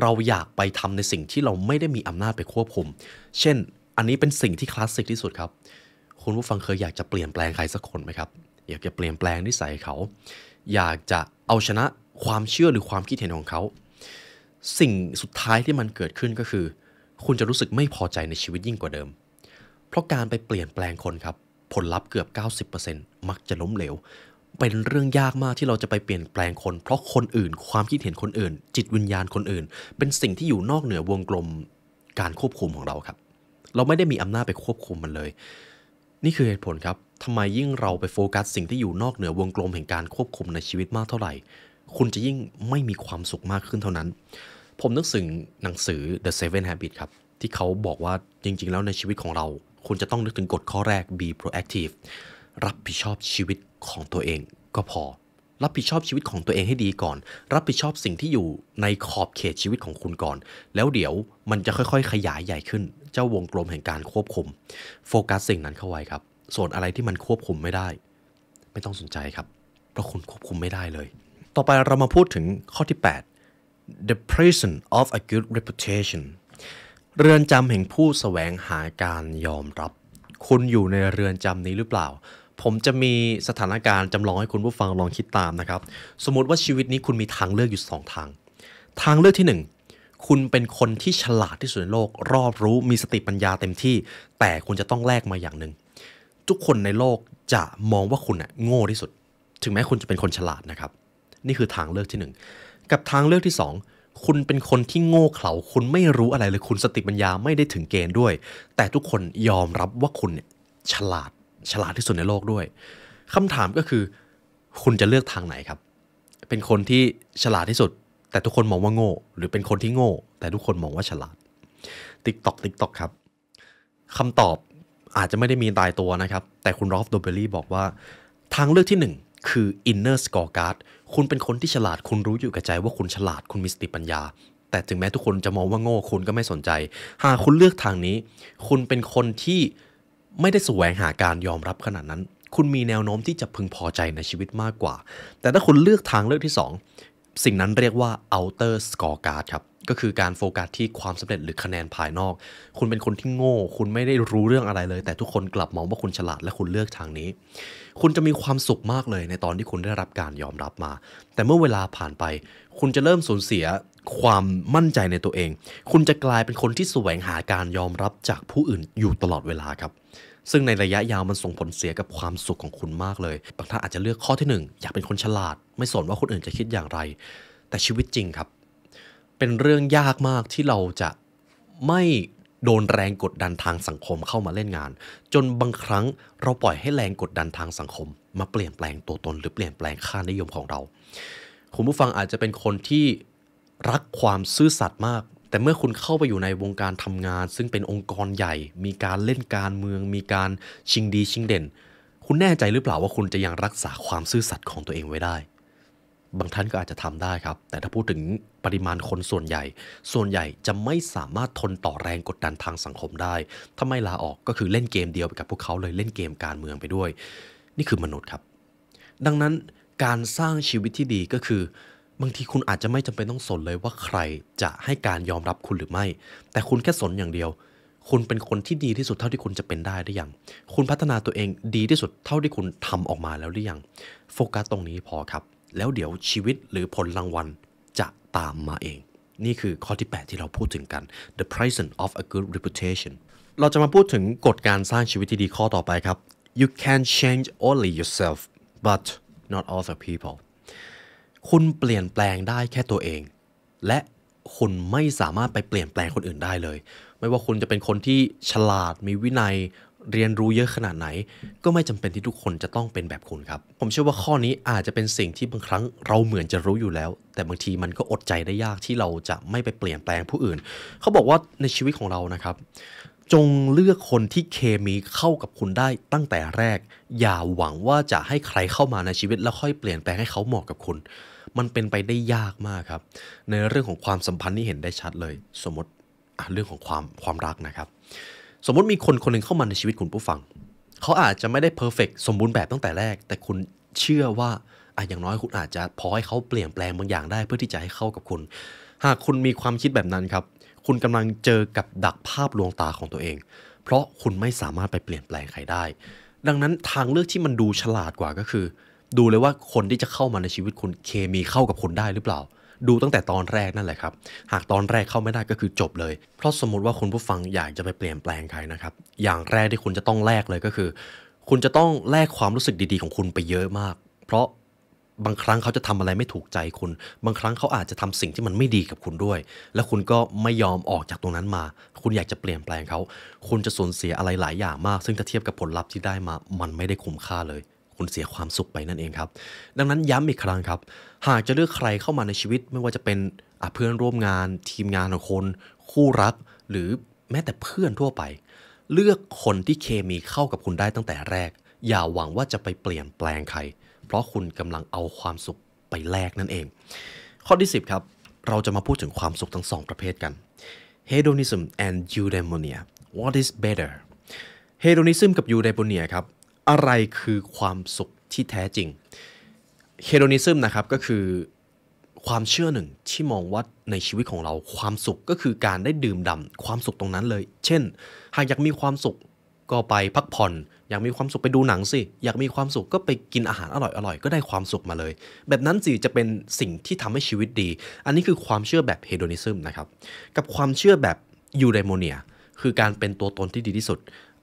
เราอยากไปทำในสิ่งที่เราไม่ได้มีอำนาจไปควบคุม เช่น อันนี้เป็นสิ่งที่คลาสสิกที่สุดครับ คุณผู้ฟังเคยอยากจะเปลี่ยนแปลงใครสักคนไหมครับ อยากจะเปลี่ยนแปลงนิสัยเขา อยากจะเอาชนะความเชื่อหรือความคิดเห็นของเขา สิ่งสุดท้ายที่มันเกิดขึ้นก็คือคุณจะรู้สึกไม่พอใจในชีวิตยิ่งกว่าเดิม เพราะการไปเปลี่ยนแปลงคนครับ ผลลัพธ์เกือบ 90%มักจะล้มเหลว เป็นเรื่องยากมากที่เราจะไปเปลี่ยนแปลงคน เพราะคนอื่นความคิดเห็นคนอื่น จิตวิญญาณคนอื่น เป็นสิ่งที่อยู่นอกเหนือวงกลมการควบคุมของเราครับ เราไม่ได้มีอำนาจไปควบคุมมันเลย นี่คือเหตุผลครับทำไมยิ่งเราไปโฟกัสสิ่งที่อยู่นอกเหนือวงกลมแห่งการควบคุมในชีวิตมากเท่าไหร่ คุณจะยิ่งไม่มีความสุขมากขึ้นเท่านั้นผมนึกถึง หนังสือ The Seven Habits ครับ ที่เขาบอกว่าจริงๆ แล้วในชีวิตของเรา คุณจะต้องนึกถึงกฎข้อแรก be proactive รับผิดชอบชีวิตของตัวเองก็พอ รับผิดชอบชีวิตของตัวเองให้ดีก่อน รับผิดชอบสิ่งที่อยู่ในขอบเขตชีวิตของคุณก่อน แล้วเดี๋ยวมันจะค่อย ๆขยายใหญ่ขึ้น เจ้าวงกลมแห่งการควบคุม โฟกัสสิ่งนั้นเข้าไว้ครับ ส่วนอะไรที่มันควบคุมไม่ได้ ไม่ต้องสนใจครับเพราะคุณควบคุมไม่ได้เลย ต่อไปเรามาพูดถึงข้อที่ 8 the prison of a good reputation เรือนจำแห่งผู้สแสวงหาการยอมรับ คุณอยู่ในเรือนจำนี้หรือเปล่า ผมจะมีสถานการณ์จำลองให้คุณผู้ฟังลองคิดตามนะครับ สมมติว่าชีวิตนี้คุณมีทางเลือกอยู่ 2 ทาง ทางเลือกที่ 1 คุณเป็นคนที่ฉลาดที่สุดในโลก รอบรู้มีสติปัญญาเต็มที่ แต่คุณจะต้องแลกมาอย่างหนึ่ง ทุกคนในโลกจะมองว่าคุณน่ะโง่ที่สุด ถึงแม้คุณจะเป็นคนฉลาดนะครับ นี่คือทางเลือกที่1กับทางเลือกที่ 2 คุณเป็นคนที่โง่เขลาคุณไม่รู้อะไรเลยคุณสติปัญญาไม่ได้ถึงเกณฑ์ด้วย แต่ทุกคนยอมรับว่าคุณเนี่ยฉลาด ฉลาดที่สุดในโลกด้วยคำถามก็คือ คุณจะเลือกทางไหนครับ เป็นคนที่ฉลาดที่สุด แต่ทุกคนมองว่าโง่ หรือเป็นคนที่โง่ แต่ทุกคนมองว่าฉลาด ติ๊กตอกติ๊กตอกครับคำตอบอาจจะไม่ได้มีตายตัวนะครับ แต่คุณรอฟโดเบอรี่บอกว่า ทางเลือกที่ 1 คือ inner scorecard คุณเป็นคนที่ฉลาดคุณรู้อยู่กับใจว่าคุณฉลาดคุณมีสติปัญญา แต่ถึงแม้ทุกคนจะมองว่าโง่ คุณก็ไม่สนใจหากคุณเลือกทางนี้ คุณเป็นคนที่ไม่ได้แสวงหาการยอมรับขนาดนั้น คุณมีแนวโน้มที่จะพึงพอใจในชีวิตมากกว่า แต่ถ้าคุณเลือกทางเลือกที่ 2 สิ่งนั้นเรียกว่า outer scorecard ครับก็คือการโฟกัสที่ความสำเร็จหรือคะแนนภายนอก คุณเป็นคนที่โง่ คุณไม่ได้รู้เรื่องอะไรเลย แต่ทุกคนกลับมองว่าคุณฉลาดและคุณเลือกทางนี้คุณจะมีความสุขมากเลยในตอนที่คุณได้รับการยอมรับมา แต่เมื่อเวลาผ่านไป คุณจะเริ่มสูญเสียความมั่นใจในตัวเอง คุณจะกลายเป็นคนที่แสวงหาการยอมรับจากผู้อื่นอยู่ตลอดเวลาครับ ซึ่งในระยะยาวมันส่งผลเสียกับความสุขของคุณมากเลย บางท่านอาจจะเลือกข้อที่ 1 อยากเป็นคนฉลาด ไม่สนว่าคนอื่นจะคิดอย่างไร แต่ชีวิตจริงครับ เป็นเรื่องยากมากที่เราจะไม่โดนแรงกดดันทางสังคมเข้ามาเล่นงาน จนบางครั้งเราปล่อยให้แรงกดดันทางสังคม มาเปลี่ยนแปลงตัวตน หรือเปลี่ยนแปลงค่านิยมของเรา คุณผู้ฟังอาจจะเป็นคนที่รักความซื่อสัตย์มาก แต่เมื่อคุณเข้าไปอยู่ในวงการทำงานซึ่งเป็นองค์กรใหญ่มีการเล่นการเมือง มีการชิงดีชิงเด่น คุณแน่ใจหรือเปล่าว่าคุณจะยังรักษาความซื่อสัตย์ของตัวเองไว้ได้บางท่านก็อาจจะทำได้ครับ แต่ถ้าพูดถึงปริมาณคนส่วนใหญ่ ส่วนใหญ่จะไม่สามารถทนต่อแรงกดดันทางสังคมได้ ถ้าไม่ลาออกก็คือเล่นเกมเดียวไปกับพวกเขาเลยเล่นเกมการเมืองไปด้วย นี่คือมนุษย์ครับ ดังนั้นการสร้างชีวิตที่ดีก็คือ บางทีคุณอาจจะไม่จำเป็นต้องสนเลยว่าใครจะให้การยอมรับคุณหรือไม่ แต่คุณแค่สนอย่างเดียว คุณเป็นคนที่ดีที่สุดเท่าที่คุณจะเป็นได้หรือยังคุณพัฒนาตัวเองดีที่สุดเท่าที่คุณทำออกมาแล้วหรือยังโฟกัสตรงนี้พอครับแล้วเดี๋ยวชีวิตหรือผลรางวัลจะตามมาเอง นี่คือข้อที่ 8 ที่เราพูดถึงกัน the p r i o e of a good reputation เราจะมาพูดถึงกฎการสร้างชีวิตที่ดีข้อต่อไปครับ you can change only yourself but not other people คุณเปลี่ยนแปลงได้แค่ตัวเอง และคุณไม่สามารถไปเปลี่ยนแปลงคนอื่นได้เลย ไม่ว่าคุณจะเป็นคนที่ฉลาด มีวินัยเรียนรู้เยอะขนาดไหน ก็ไม่จำเป็นที่ทุกคนจะต้องเป็นแบบคุณครับ ผมเชื่อว่าข้อนี้อาจจะเป็นสิ่งที่บางครั้ง เราเหมือนจะรู้อยู่แล้ว แต่บางทีมันก็อดใจได้ยากที่เราจะไม่ไปเปลี่ยนแปลงผู้อื่น เขาบอกว่าในชีวิตของเรานะครับ จงเลือกคนที่เคมีเข้ากับคุณได้ตั้งแต่แรก อย่าหวังว่าจะให้ใครเข้ามาในชีวิตแล้วค่อยเปลี่ยนแปลงให้เขาเหมาะกับคุณ มันเป็นไปได้ยากมากครับ ในเรื่องของความสัมพันธ์นี่เห็นได้ชัดเลย สมมติเรื่องของความความรักนะครับสมมติมีคนคนหนึ่งเข้ามาในชีวิตคุณผู้ฟัง เขาอาจจะไม่ได้เพอร์เฟกสมบูรณ์แบบตั้งแต่แรก แต่คุณเชื่อว่าอ่ะอย่างน้อยคุณอาจจะพอให้เขาเปลี่ยนแปลงบางอย่างได้เพื่อที่จะให้เข้ากับคุณ หากคุณมีความคิดแบบนั้นครับคุณกำลังเจอกับดักภาพลวงตาของตัวเอง เพราะคุณไม่สามารถไปเปลี่ยนแปลงใครได้ ดังนั้นทางเลือกที่มันดูฉลาดกว่าก็คือ ดูเลยว่าคนที่จะเข้ามาในชีวิตคุณเคมีเข้ากับคุณได้หรือเปล่าดูตั้งแต่ตอนแรกนั่นแหละครับ หากตอนแรกเข้าไม่ได้ก็คือจบเลย เพราะสมมติว่าคุณผู้ฟังอยากจะไปเปลี่ยนแปลงใครนะครับ อย่างแรกที่คุณจะต้องแลกเลยก็คือ คุณจะต้องแลกความรู้สึกดีๆ ของคุณไปเยอะมาก เพราะบางครั้งเขาจะทำอะไรไม่ถูกใจคุณ บางครั้งเขาอาจจะทำสิ่งที่มันไม่ดีกับคุณด้วย และคุณก็ไม่ยอมออกจากตรงนั้นมา คุณอยากจะเปลี่ยนแปลงเขา คุณจะสูญเสียอะไรหลายอย่างมาก ซึ่งถ้าเทียบกับผลลัพธ์ที่ได้มา มันไม่ได้คุ้มค่าเลย คุณเสียความสุขไปนั่นเองครับ ดังนั้นย้ำอีกครั้งครับหากจะเลือกใครเข้ามาในชีวิตไม่ว่าจะเป็นเพื่อนร่วมงาน ทีมงานของคนคู่รักหรือแม้แต่เพื่อนทั่วไป เลือกคนที่เคมีเข้ากับคุณได้ตั้งแต่แรก อย่าหวังว่าจะไปเปลี่ยนแปลงใคร เพราะคุณกำลังเอาความสุขไปแลกนั่นเอง ข้อที่ 10 ครับ เราจะมาพูดถึงความสุขทั้งสองประเภทกัน hedonism and eudaimonia what is better hedonism กับ eudaimonia ครับอะไรคือความสุขที่แท้จริงเฮโดนิซึมนะครับก็คือความเชื่อหนึ่งที่มองว่า ในชีวิตของเราความสุขก็คือการได้ดื่มด่ำความสุขตรงนั้นเลยเช่น หากอยากมีความสุขก็ไปพักผ่อนอยากมีความสุขไปดูหนังสิ อยากมีความสุขก็ไปกินอาหารอร่อยๆก็ได้ความสุขมาเลย แบบนั้นสิจะเป็นสิ่งที่ทำให้ชีวิตดี อันนี้คือความเชื่อแบบเฮโดนิซึมนะครับกับความเชื่อแบบยูไดโมเนียคือการเป็นตัวตนที่ดีที่สุด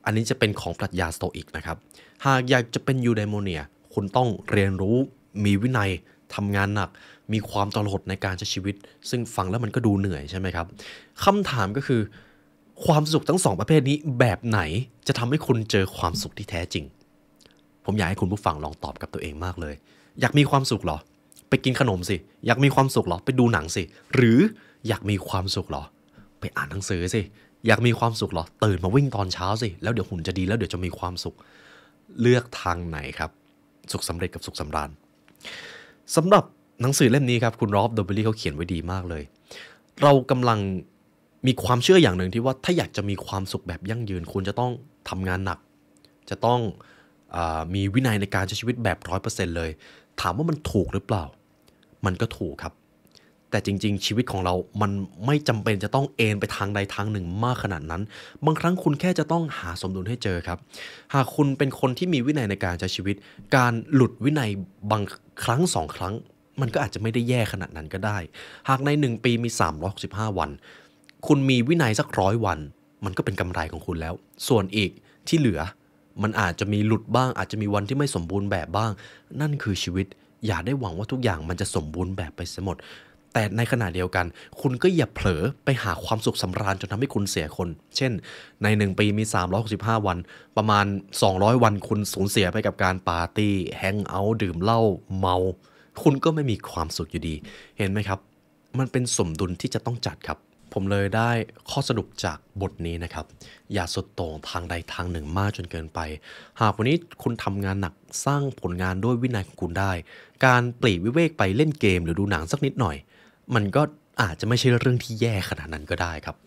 อันนี้จะเป็นของปรัชญาสโตอิกนะครับ หากอยากจะเป็นยูไดโมเนียคุณต้องเรียนรู้มีวินัย ทำงานหนัก มีความตลดในการใช้ชีวิต ซึ่งฟังแล้วมันก็ดูเหนื่อยใช่ไหมครับคำถามก็คือ ความสุขทั้งสองประเภทนี้แบบไหนจะทำให้คุณเจอความสุขที่แท้จริง ผมอยากให้คุณผู้ฟังลองตอบกับตัวเองมากเลย อยากมีความสุขหรอไปกินขนมสิอยากมีความสุขหรอไปดูหนังสิ หรืออยากมีความสุขหรอ ไปอ่านหนังสือสิอยากมีความสุขหรอตื่นมาวิ่งตอนเช้าสิแล้วเดี๋ยวหุ่นจะดีแล้ว เดี๋ยวจะมีความสุขเลือกทางไหนครับ สุขสำเร็จกับสุขสำราญสำหรับหนังสือเล่มนี้ครับ คุณรอบโดเบลลี่เขาเขียนไว้ดีมากเลย เรากำลังมีความเชื่ออย่างหนึ่งที่ว่าถ้าอยากจะมีความสุขแบบยั่งยืน คุณจะต้องทำงานหนัก จะต้องอมีวินัยในการใช้ชีวิตแบบร้อยเปอร์เซ็นต์เลย ถามว่ามันถูกหรือเปล่า มันก็ถูกครับแต่จริง ๆ ชีวิตของเรามันไม่จำเป็นจะต้องเอนไปทางใดทางหนึ่งมากขนาดนั้น บางครั้งคุณแค่จะต้องหาสมดุลให้เจอครับ หากคุณเป็นคนที่มีวินัยในการใช้ชีวิต การหลุดวินัยบางครั้งสองครั้ง มันก็อาจจะไม่ได้แย่ขนาดนั้นก็ได้ หากใน 1 ปีมี365วัน คุณมีวินัยสักร้อยวัน มันก็เป็นกำไรของคุณแล้ว ส่วนอีกที่เหลือ มันอาจจะมีหลุดบ้าง อาจจะมีวันที่ไม่สมบูรณ์แบบบ้าง นั่นคือชีวิต อย่าได้หวังว่าทุกอย่างมันจะสมบูรณ์แบบไปเสียหมดแต่ในขณะเดียวกัน คุณก็อย่าเผลอไปหาความสุขสำราญจนทำให้คุณเสียคน เช่น ใน 1 ปีมี 365 วัน ประมาณ 200 วันคุณสูญเสียไปกับการปาร์ตี้แฮงเอาท์ดื่มเหล้าเมา คุณก็ไม่มีความสุขอยู่ดี เห็นไหมครับ มันเป็นสมดุลที่จะต้องจัดครับ ผมเลยได้ข้อสรุปจากบทนี้นะครับ อย่าสุดโต่งทางใดทางหนึ่งมากจนเกินไป หากวันนี้คุณทำงานหนักสร้างผลงานด้วยวินัยของคุณได้ การปลีกวิเวกไปเล่นเกม หรือดูหนังสักนิดหน่อยมันก็อาจจะไม่ใช่เรื่องที่แย่ขนาดนั้นก็ได้ครับ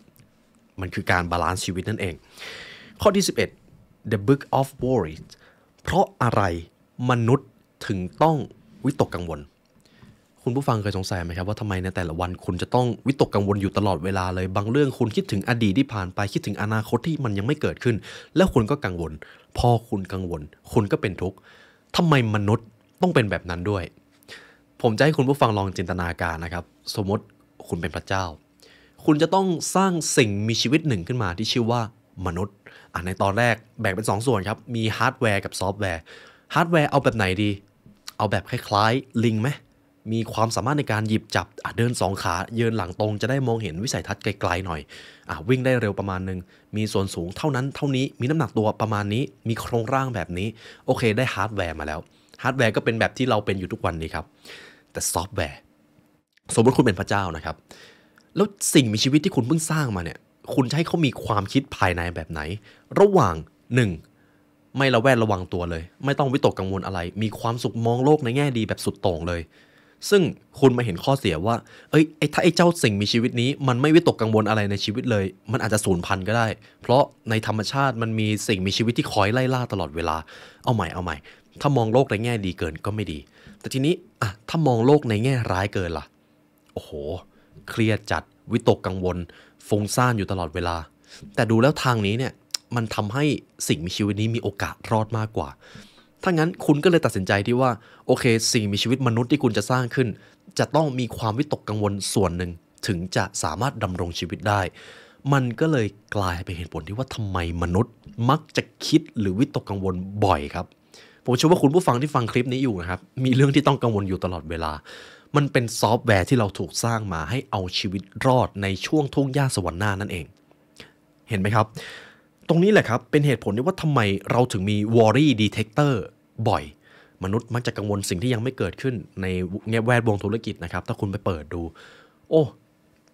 มันคือการบาลานซ์ชีวิตนั่นเอง ข้อที่ 11 The Book of Worries เพราะอะไรมนุษย์ถึงต้องวิตกกังวล คุณผู้ฟังเคยสงสัยไหมครับ ว่าทำไมในแต่ละวันคุณจะต้องวิตกกังวลอยู่ตลอดเวลาเลย บางเรื่องคุณคิดถึงอดีตที่ผ่านไป คิดถึงอนาคตที่มันยังไม่เกิดขึ้น แล้วคุณก็กังวล พอคุณกังวล คุณก็เป็นทุกข์ทำไมมนุษย์ต้องเป็นแบบนั้นด้วยผมจะให้คุณผู้ฟังลองจินตนาการนะครับ สมมติคุณเป็นพระเจ้า คุณจะต้องสร้างสิ่งมีชีวิตหนึ่งขึ้นมาที่ชื่อว่า มนุษย์อ่ะในตอนแรกแบ่งเป็น2สส่วนครับ มีฮาร์ดแวร์กับซอฟต์แวร์ฮาร์ดแวร์เอาแบบไหนดี เอาแบบคล้ายๆลิงไหมมีความสามารถในการหยิบจับเดิน 2 ขาเยืนหลังตรงจะได้มองเห็นวิสัยทัศน์ไกลๆหน่อยอวิ่งได้เร็วประมาณหนึ่งมีส่วนสูงเท่านั้นเท่านี้มีน้ำหนักตัวประมาณนี้ มีโครงร่างแบบนี้โอเค ได้ฮาร์ดแวร์มาแล้ว ฮาร์ดแวร์ก็เป็นแบบที่เราเป็นอยู่ทุกวันนี้ครับแต่ซอฟต์แวร์สมมติคุณเป็นพระเจ้านะครับแล้ว สิ่งมีชีวิตที่คุณเพิ่งสร้างมาเนี่ย คุณจะให้เขามีความคิดภายในแบบไหน ระหว่าง 1. ไม่ระแวดระวังตัวเลย ไม่ต้องวิตกกังวลอะไร มีความสุขมองโลกในแง่ดีแบบสุดโต่งเลย ซึ่งคุณมาเห็นข้อเสียว่า เอ้ยถ้าไอ้เจ้าสิ่งมีชีวิตนี้ มันไม่วิตกกังวลอะไรในชีวิตเลย มันอาจจะสูญพันธุ์ก็ได้ เพราะในธรรมชาติมันมีสิ่งมีชีวิตที่คอยไล่ล่าตลอดเวลาเอาใหม่เอาใหม่ถ้ามองโลกในแง่ดีเกินก็ไม่ดีแต่ทีนี้อะถ้ามองโลกในแง่ร้ายเกินล่ะ โอ้โห เครียดจัด วิตกกังวล ฟุ้งซ่านอยู่ตลอดเวลา แต่ดูแล้วทางนี้เนี่ย มันทำให้สิ่งมีชีวิตนี้มีโอกาสรอดมากกว่า ถ้างั้นคุณก็เลยตัดสินใจที่ว่า โอเค สิ่งมีชีวิตมนุษย์ที่คุณจะสร้างขึ้น จะต้องมีความวิตกกังวลส่วนหนึ่ง ถึงจะสามารถดำรงชีวิตได้ มันก็เลยกลายเป็นเหตุผลที่ว่าทำไมมนุษย์มักจะคิดหรือวิตกกังวลบ่อยครับผมเชื่อว่าคุณผู้ฟังที่ฟังคลิปนี้อยู่นะครับ มีเรื่องที่ต้องกังวลอยู่ตลอดเวลา มันเป็นซอฟต์แวร์ที่เราถูกสร้างมาให้เอาชีวิตรอดในช่วงทุ่งหญ้าสวรรค์หน้านั่นเอง เห็นไหมครับ ตรงนี้แหละครับ เป็นเหตุผลที่ว่าทำไมเราถึงมีวอรี่ดีเท t เตอร์บ่อย มนุษย์มักจะกังวลสิ่งที่ยังไม่เกิดขึ้นในแวดวงธุรกิจนะครับถ้าคุณไปเปิดดู โอ้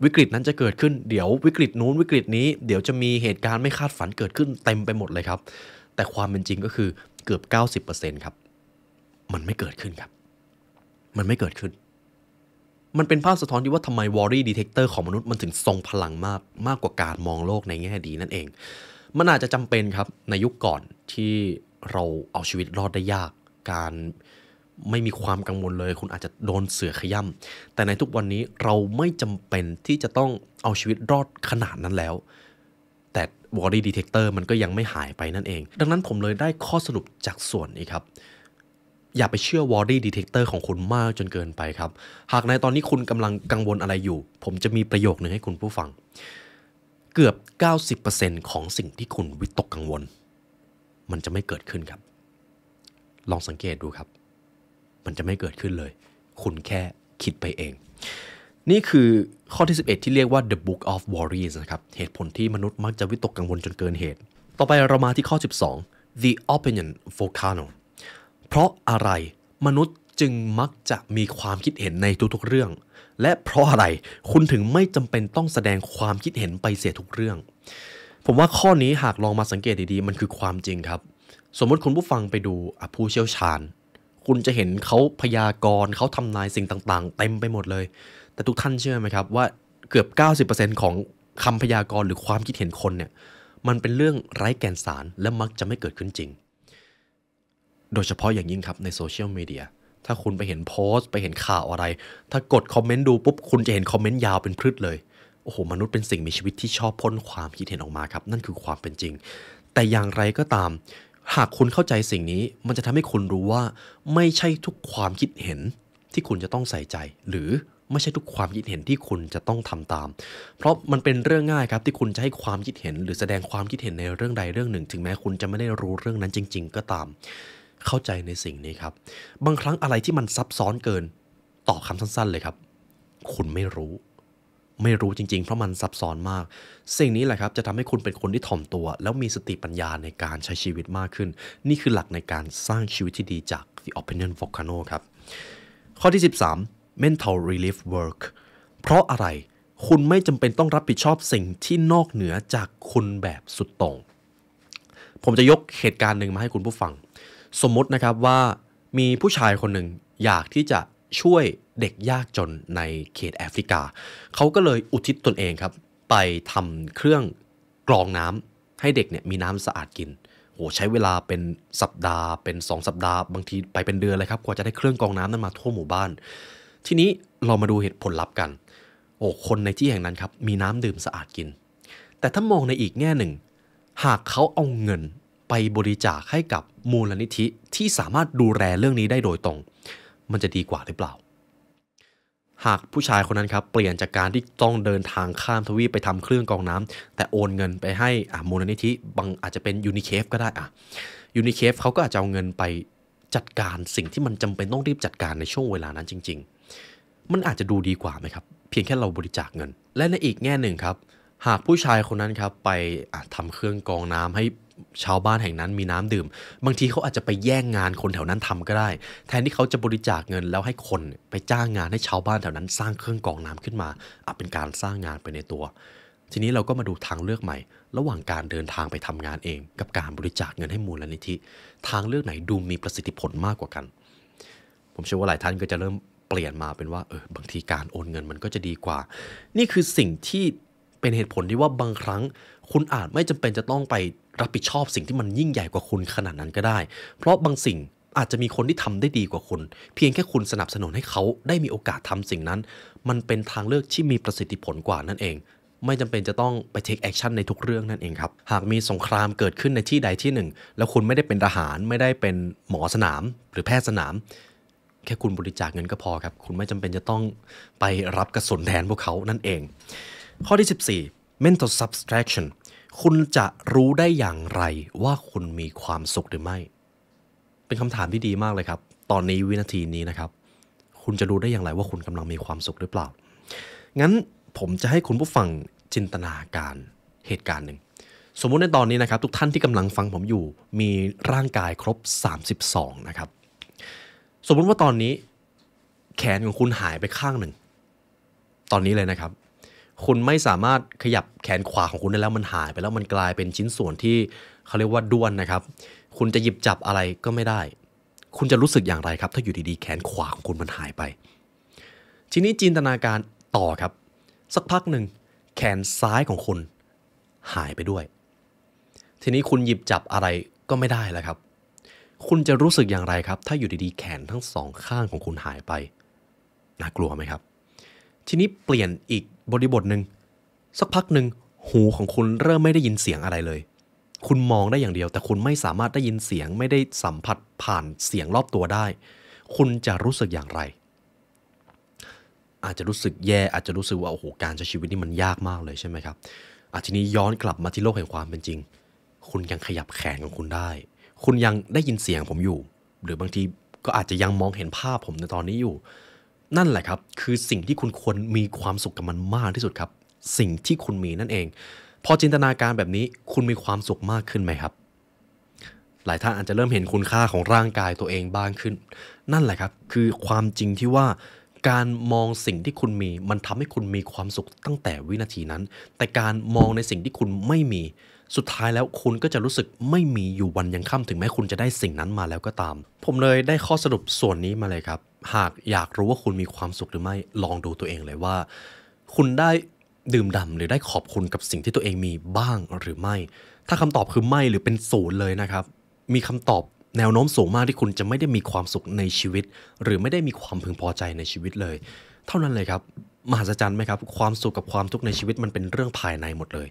วิกฤตนั้นจะเกิดขึ้น เดี๋ยววิกฤตนู้นวิกฤตนี้เดี๋ยวจะมีเหตุการณ์ไม่คาดฝันเกิดขึ้นเต็มไปหมดเลยครับแต่ความเป็นจริงก็คือเกือบ 90%ครับ มันไม่เกิดขึ้นครับ มันไม่เกิดขึ้น มันเป็นภาพสะท้อนที่ว่าทำไมวอรี่ดีเทคเตอร์ของมนุษย์มันถึงทรงพลังมากมากกว่าการมองโลกในแง่ดีนั่นเอง มันอาจจะจำเป็นครับ ในยุคก่อนที่เราเอาชีวิตรอดได้ยาก การไม่มีความกังวลเลย คุณอาจจะโดนเสือขย่ำแต่ในทุกวันนี้เราไม่จำเป็นที่จะต้องเอาชีวิตรอดขนาดนั้นแล้วแต่ b o d y detector มันก็ยังไม่หายไปนั่นเอง ดังนั้นผมเลยได้ข้อสรุปจากส่วนนี้ครับ อย่าไปเชื่อ b o d y detector ของคุณมากจนเกินไปครับ หากในตอนนี้ คุณกำลังกังวลอะไรอยู่ ผมจะมีประโยคหนึ่งให้คุณผู้ฟัง เกือบ 90%ของสิ่งที่คุณวิตกกังวล มันจะไม่เกิดขึ้นครับ ลองสังเกตดูครับ มันจะไม่เกิดขึ้นเลย คุณแค่คิดไปเองนี่คือข้อที่ 11 ที่เรียกว่า the book of worries นะครับ เหตุผลที่มนุษย์มักจะวิตกกังวลจนเกินเหตุ ต่อไปเรามาที่ข้อ 12 the opinion volcano เพราะอะไรมนุษย์จึงมักจะมีความคิดเห็นในทุกๆเรื่อง และเพราะอะไรคุณถึงไม่จำเป็นต้องแสดงความคิดเห็นไปเสียทุกเรื่อง ผมว่าข้อนี้หากลองมาสังเกตดีๆ มันคือความจริงครับ สมมติคุณผู้ฟังไปดูผู้เชี่ยวชาญ คุณจะเห็นเขาพยากรณ์เขาทำนายสิ่งต่างๆ เต็มไปหมดเลยแต่ทุกท่านเชื่อไหมครับว่าเกือบ 90%ของคำพยากรณ์หรือความคิดเห็นคนเนี่ย มันเป็นเรื่องไร้แก่นสารและมักจะไม่เกิดขึ้นจริง โดยเฉพาะอย่างยิ่งครับในโซเชียลมีเดียถ้าคุณไปเห็นโพสต์ไปเห็นข่าวอะไร ถ้ากดคอมเมนต์ดูปุ๊บ คุณจะเห็นคอมเมนต์ยาวเป็นพืชเลย โอ้โห มนุษย์เป็นสิ่งมีชีวิตที่ชอบพ่นความคิดเห็นออกมาครับ นั่นคือความเป็นจริง แต่อย่างไรก็ตาม หากคุณเข้าใจสิ่งนี้ มันจะทำให้คุณรู้ว่า ไม่ใช่ทุกความคิดเห็นที่คุณจะต้องใส่ใจหรือไม่ใช่ทุกความคิดเห็นที่คุณจะต้องทำตาม เพราะมันเป็นเรื่องง่ายครับที่คุณจะให้ความคิดเห็นหรือแสดงความคิดเห็นในเรื่องใดเรื่องหนึ่ง ถึงแม้คุณจะไม่ได้รู้เรื่องนั้นจริงๆ ก็ตาม เข้าใจในสิ่งนี้ครับ บางครั้งอะไรที่มันซับซ้อนเกิน ตอบคาสั้นๆ เลยครับ คุณไม่รู้ ไม่รู้จริงๆ เพราะมันซับซ้อนมาก สิ่งนี้แหละครับ จะทำให้คุณเป็นคนที่ถ่อมตัว แล้วมีสติปัญญาในการใช้ชีวิตมากขึ้น นี่คือหลักในการสร้างชีวิตที่ดีจาก The Opinion Volcano ครับ ข้อที่ 13 mental relief work เพราะอะไร คุณไม่จำเป็นต้องรับผิดชอบสิ่งที่นอกเหนือจากคุณแบบสุดตรงผมจะยกเหตุการณ์หนึ่งมาให้คุณผู้ฟัง สมมตินะครับว่ามีผู้ชายคนหนึ่งอยากที่จะช่วยเด็กยากจนในเขตแอฟริกา เขาก็เลยอุทิศตนเองครับ ไปทำเครื่องกรองน้ำให้เด็กเนี่ยมีน้ำสะอาดกิน โหใช้เวลาเป็นสัปดาห์เป็น 2 สัปดาห์ บางทีไปเป็นเดือนเลยครับกว่าจะได้เครื่องกรองน้ำนั้นมาทั่วหมู่บ้านทีนี้เรามาดูเหตุผลลัพธ์กัน โอ้คนในที่แห่งนั้นครับมีน้ำดื่มสะอาดกิน แต่ถ้ามองในอีกแง่หนึ่ง หากเขาเอาเงินไปบริจาคให้กับมูลนิธิที่สามารถดูแลเรื่องนี้ได้โดยตรง มันจะดีกว่าหรือเปล่า หากผู้ชายคนนั้นครับเปลี่ยนจากการที่ต้องเดินทางข้ามทวีปไปทำเครื่องกองน้ำ แต่โอนเงินไปให้อมูลนิธิบางอาจจะเป็นยูนิเคฟก็ได้ อ่ะ ยูนิเคฟเขาก็อาจจะเอาเงินไปจัดการสิ่งที่มันจำเป็นต้องรีบจัดการในช่วงเวลานั้นจริง ๆมันอาจจะดูดีกว่าไหมครับเพียงแค่เราบริจาคเงิน และในอีกแง่หนึ่งครับ หากผู้ชายคนนั้นครับไปทำเครื่องกรองน้ำให้ชาวบ้านแห่งนั้นมีน้ำดื่ม บางทีเขาอาจจะไปแย่งงานคนแถวนั้นทำก็ได้ แทนที่เขาจะบริจาคเงินแล้วให้คนไปจ้างงานให้ชาวบ้านแถวนั้นสร้างเครื่องกรองน้ำขึ้นมาอาจเป็นการสร้างงานไปในตัว ทีนี้เราก็มาดูทางเลือกใหม่ ระหว่างการเดินทางไปทำงานเอง กับการบริจาคเงินให้มูลนิธิทางเลือกไหนดูมีประสิทธิผลมากกว่ากัน ผมเชื่อว่าหลายท่านก็จะเริ่มเปลี่ยนมาเป็นว่าเออบางทีการโอนเงินมันก็จะดีกว่า นี่คือสิ่งที่เป็นเหตุผลที่ว่าบางครั้งคุณอาจไม่จำเป็นจะต้องไปรับผิดชอบสิ่งที่มันยิ่งใหญ่กว่าคุณขนาดนั้นก็ได้ เพราะบางสิ่งอาจจะมีคนที่ทำได้ดีกว่าคุณ เพียงแค่คุณสนับสนุนให้เขาได้มีโอกาสทำสิ่งนั้น มันเป็นทางเลือกที่มีประสิทธิผลกว่านั่นเอง ไม่จำเป็นจะต้องไปเทคแอคชั่นในทุกเรื่องนั่นเองครับ หากมีสงครามเกิดขึ้นในที่ใดที่หนึ่ง แล้วคุณไม่ได้เป็นทหารไม่ได้เป็นหมอสนาม หรือแพทย์สนามแค่คุณบริจาคเงินก็พอครับ คุณไม่จำเป็นจะต้องไปรับกระสุนแทนพวกเขานั่นเอง ข้อที่ 14 mental subtraction คุณจะรู้ได้อย่างไรว่าคุณมีความสุขหรือไม่ เป็นคำถามที่ดีมากเลยครับ ตอนนี้วินาทีนี้นะครับ คุณจะรู้ได้อย่างไรว่าคุณกำลังมีความสุขหรือเปล่า งั้นผมจะให้คุณผู้ฟังจินตนาการเหตุการณ์หนึ่งสมมุติในตอนนี้นะครับ ทุกท่านที่กำลังฟังผมอยู่ มีร่างกายครบ 32 นะครับสมมุติว่าตอนนี้แขนของคุณหายไปข้างหนึ่ง ตอนนี้เลยนะครับ คุณไม่สามารถขยับแขนขวาของคุณได้แล้วมันหายไปแล้วมันกลายเป็นชิ้นส่วนที่เขาเรียกว่าด้วนนะครับ คุณจะหยิบจับอะไรก็ไม่ได้ คุณจะรู้สึกอย่างไรครับ ถ้าอยู่ดี ๆ แขนขวาของคุณมันหายไป ทีนี้จินตนาการต่อครับ สักพักหนึ่งแขนซ้ายของคุณหายไปด้วย ทีนี้คุณหยิบจับอะไรก็ไม่ได้แล้วครับคุณจะรู้สึกอย่างไรครับ ถ้าอยู่ดีๆแขนทั้งสองข้างของคุณหายไปน่ากลัวไหมครับ ทีนี้เปลี่ยนอีกบริบทหนึ่งสักพักหนึ่งหูของคุณเริ่มไม่ได้ยินเสียงอะไรเลย คุณมองได้อย่างเดียว แต่คุณไม่สามารถได้ยินเสียงไม่ได้สัมผัสผ่านเสียงรอบตัวได้ คุณจะรู้สึกอย่างไร อาจจะรู้สึกแย่อาจจะรู้สึกว่าโอ้โหการใช้ชีวิตนี่มันยากมากเลยใช่ไหมครับอาทีนี้ย้อนกลับมาที่โลกแห่งความเป็นจริง คุณยังขยับแขนของคุณได้คุณยังได้ยินเสียงผมอยู่ หรือบางทีก็อาจจะยังมองเห็นภาพผมในตอนนี้อยู่ นั่นแหละครับ คือสิ่งที่คุณควรมีความสุขกับมันมากที่สุดครับ สิ่งที่คุณมีนั่นเอง พอจินตนาการแบบนี้คุณมีความสุขมากขึ้นไหมครับ หลายท่านอาจจะเริ่มเห็นคุณค่าของร่างกายตัวเองบ้างขึ้น นั่นแหละครับคือความจริงที่ว่าการมองสิ่งที่คุณมี มันทำให้คุณมีความสุขตั้งแต่วินาทีนั้น แต่การมองในสิ่งที่คุณไม่มีสุดท้ายแล้วคุณก็จะรู้สึกไม่มีอยู่วันยังค่ำถึงแม้คุณจะได้สิ่งนั้นมาแล้วก็ตาม ผมเลยได้ข้อสรุปส่วนนี้มาเลยครับ หากอยากรู้ว่าคุณมีความสุขหรือไม่ลองดูตัวเองเลยว่า คุณได้ดื่มด่ำหรือได้ขอบคุณกับสิ่งที่ตัวเองมีบ้างหรือไม่ ถ้าคำตอบคือไม่หรือเป็นศูนย์เลยนะครับ มีคำตอบแนวโน้มสูงมากที่คุณจะไม่ได้มีความสุขในชีวิต หรือไม่ได้มีความพึงพอใจในชีวิตเลย เท่านั้นเลยครับมหัศจรรย์ไหมครับความสุขกับความทุกข์ในชีวิตมันเป็นเรื่องภายในหมดเลย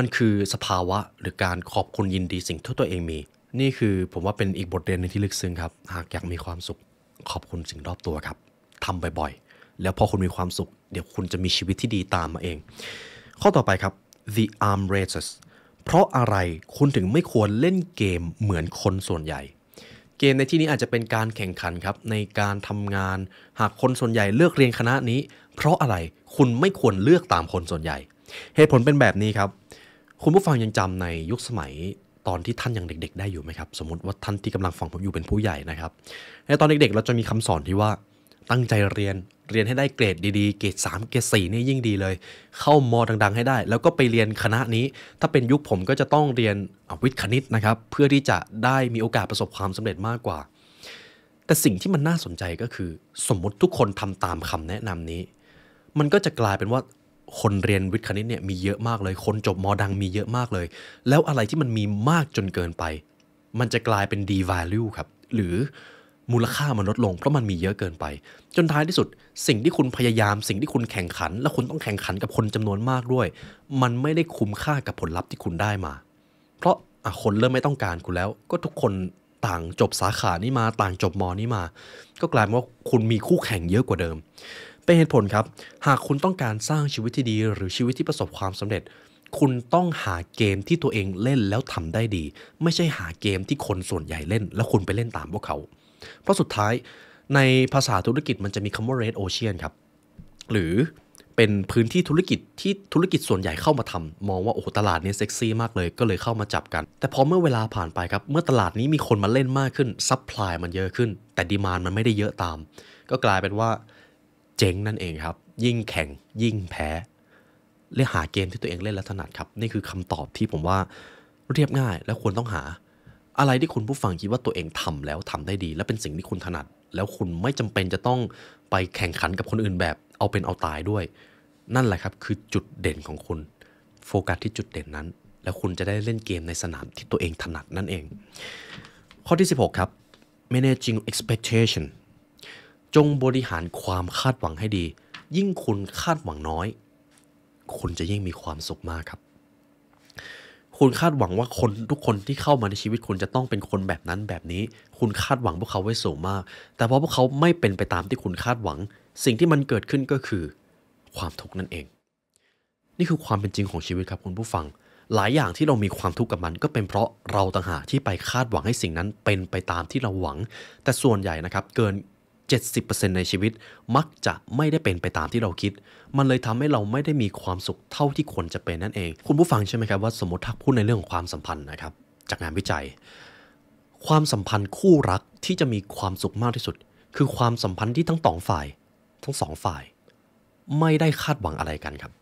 มันคือสภาวะหรือการขอบคุณยินดีสิ่งที่ตัวเองมี นี่คือผมว่าเป็นอีกบทเรียนนึงที่ลึกซึ้งครับ หากอยากมีความสุข ขอบคุณสิ่งรอบตัวครับทำบ่อยๆ แล้วพอคุณมีความสุข เดี๋ยวคุณจะมีชีวิตที่ดีตามมาเอง ข้อต่อไปครับ the arm races เพราะอะไรคุณถึงไม่ควรเล่นเกมเหมือนคนส่วนใหญ่ เกมในที่นี้อาจจะเป็นการแข่งขันครับ ในการทำงานหากคนส่วนใหญ่เลือกเรียนคณะนี้ เพราะอะไรคุณไม่ควรเลือกตามคนส่วนใหญ่เหตุผลเป็นแบบนี้ครับคุณผู้ฟังยังจำในยุคสมัยตอนที่ท่านยังเด็ก ๆได้อยู่ไหมครับสมมติว่าท่านที่กำลังฟังผมอยู่เป็นผู้ใหญ่นะครับ ในตอนเด็กๆ เราจะมีคำสอนที่ว่า ตั้งใจเรียนเรียนให้ได้เกรดดีๆ เกรด3เกรด4นี่ยิ่งดีเลย เข้ามอดังๆ ให้ได้ แล้วก็ไปเรียนคณะนี้ถ้าเป็นยุคผมก็จะต้องเรียนวิทย์คณิตนะครับ เพื่อที่จะได้มีโอกาสประสบความสำเร็จมากกว่า แต่สิ่งที่มันน่าสนใจก็คือ สมมติทุกคนทำตามคำแนะนำนี้ มันก็จะกลายเป็นว่าคนเรียนวิทย์คณิตเนี่ยมีเยอะมากเลย คนจบมอดังมีเยอะมากเลย แล้วอะไรที่มันมีมากจนเกินไป มันจะกลายเป็น devalue ครับหรือมูลค่ามันลดลงเพราะมันมีเยอะเกินไป จนท้ายที่สุด สิ่งที่คุณพยายาม สิ่งที่คุณแข่งขัน และคุณต้องแข่งขันกับคนจำนวนมากด้วย มันไม่ได้คุ้มค่ากับผลลัพธ์ที่คุณได้มา เพราะะคนเริ่มไม่ต้องการคุณแล้ว ก็ทุกคนต่างจบสาขานี้มาต่างจบมอนี้มา ก็กลายเป็นว่าคุณมีคู่แข่งเยอะกว่าเดิมเป็นเหตุผลครับ หากคุณต้องการสร้างชีวิตที่ดีหรือชีวิตที่ประสบความสำเร็จ คุณต้องหาเกมที่ตัวเองเล่นแล้วทำได้ดี ไม่ใช่หาเกมที่คนส่วนใหญ่เล่นแล้วคุณไปเล่นตามพวกเขา เพราะสุดท้ายในภาษาธุรกิจมันจะมีคำว่า red ocean ครับ หรือเป็นพื้นที่ธุรกิจที่ธุรกิจส่วนใหญ่เข้ามาทำ มองว่าโอ้ตลาดนี้เซ็กซี่มากเลย ก็เลยเข้ามาจับกัน แต่พอเมื่อเวลาผ่านไปครับ เมื่อตลาดนี้มีคนมาเล่นมากขึ้น ซัพพลายมันเยอะขึ้น แต่ดีมานมันไม่ได้เยอะตาม ก็กลายเป็นว่าเจ๊งนั่นเองครับยิ่งแข่งยิ่งแพ้เลือกหาเกมที่ตัวเองเล่นแล้วถนัดครับนี่คือคำตอบที่ผมว่าเรียบง่ายและควรต้องหา อะไรที่คุณผู้ฟังคิดว่าตัวเองทำแล้วทำได้ดี และเป็นสิ่งที่คุณถนัด แล้วคุณไม่จำเป็นจะต้องไปแข่งขันกับคนอื่นแบบเอาเป็นเอาตายด้วย นั่นแหละครับ คือจุดเด่นของคุณ โฟกัสที่จุดเด่นนั้น แล้วคุณจะได้เล่นเกมในสนามที่ตัวเองถนัดนั่นเอง ข้อที่16ครับ managing expectation จงบริหารความคาดหวังให้ดี ยิ่งคุณคาดหวังน้อย คุณจะยิ่งมีความสุขมากครับ คุณคาดหวังว่าคนทุกคนที่เข้ามาในชีวิตคุณจะต้องเป็นคนแบบนั้นแบบนี้ คุณคาดหวังพวกเขาไว้สูงมาก แต่พอพวกเขาไม่เป็นไปตามที่คุณคาดหวัง สิ่งที่มันเกิดขึ้นก็คือ ความทุกข์นั่นเอง นี่คือความเป็นจริงของชีวิตครับคุณผู้ฟัง หลายอย่างที่เรามีความทุกข์กับมัน ก็เป็นเพราะเราต่างหากที่ไปคาดหวังให้สิ่งนั้น เป็นไปตามที่เราหวัง แต่ส่วนใหญ่นะครับเกิน70%ในชีวิตมักจะไม่ได้เป็นไปตามที่เราคิด มันเลยทำให้เราไม่ได้มีความสุขเท่าที่ควรจะเป็นนั่นเอง คุณผู้ฟังใช่ไหมครับว่าสมมติถ้าพูดในเรื่องของความสัมพันธ์นะครับ จากงานวิจัย ความสัมพันธ์คู่รักที่จะมีความสุขมากที่สุด คือความสัมพันธ์ที่ทั้งสองฝ่าย ทั้งสองฝ่าย ไม่ได้คาดหวังอะไรกันครับ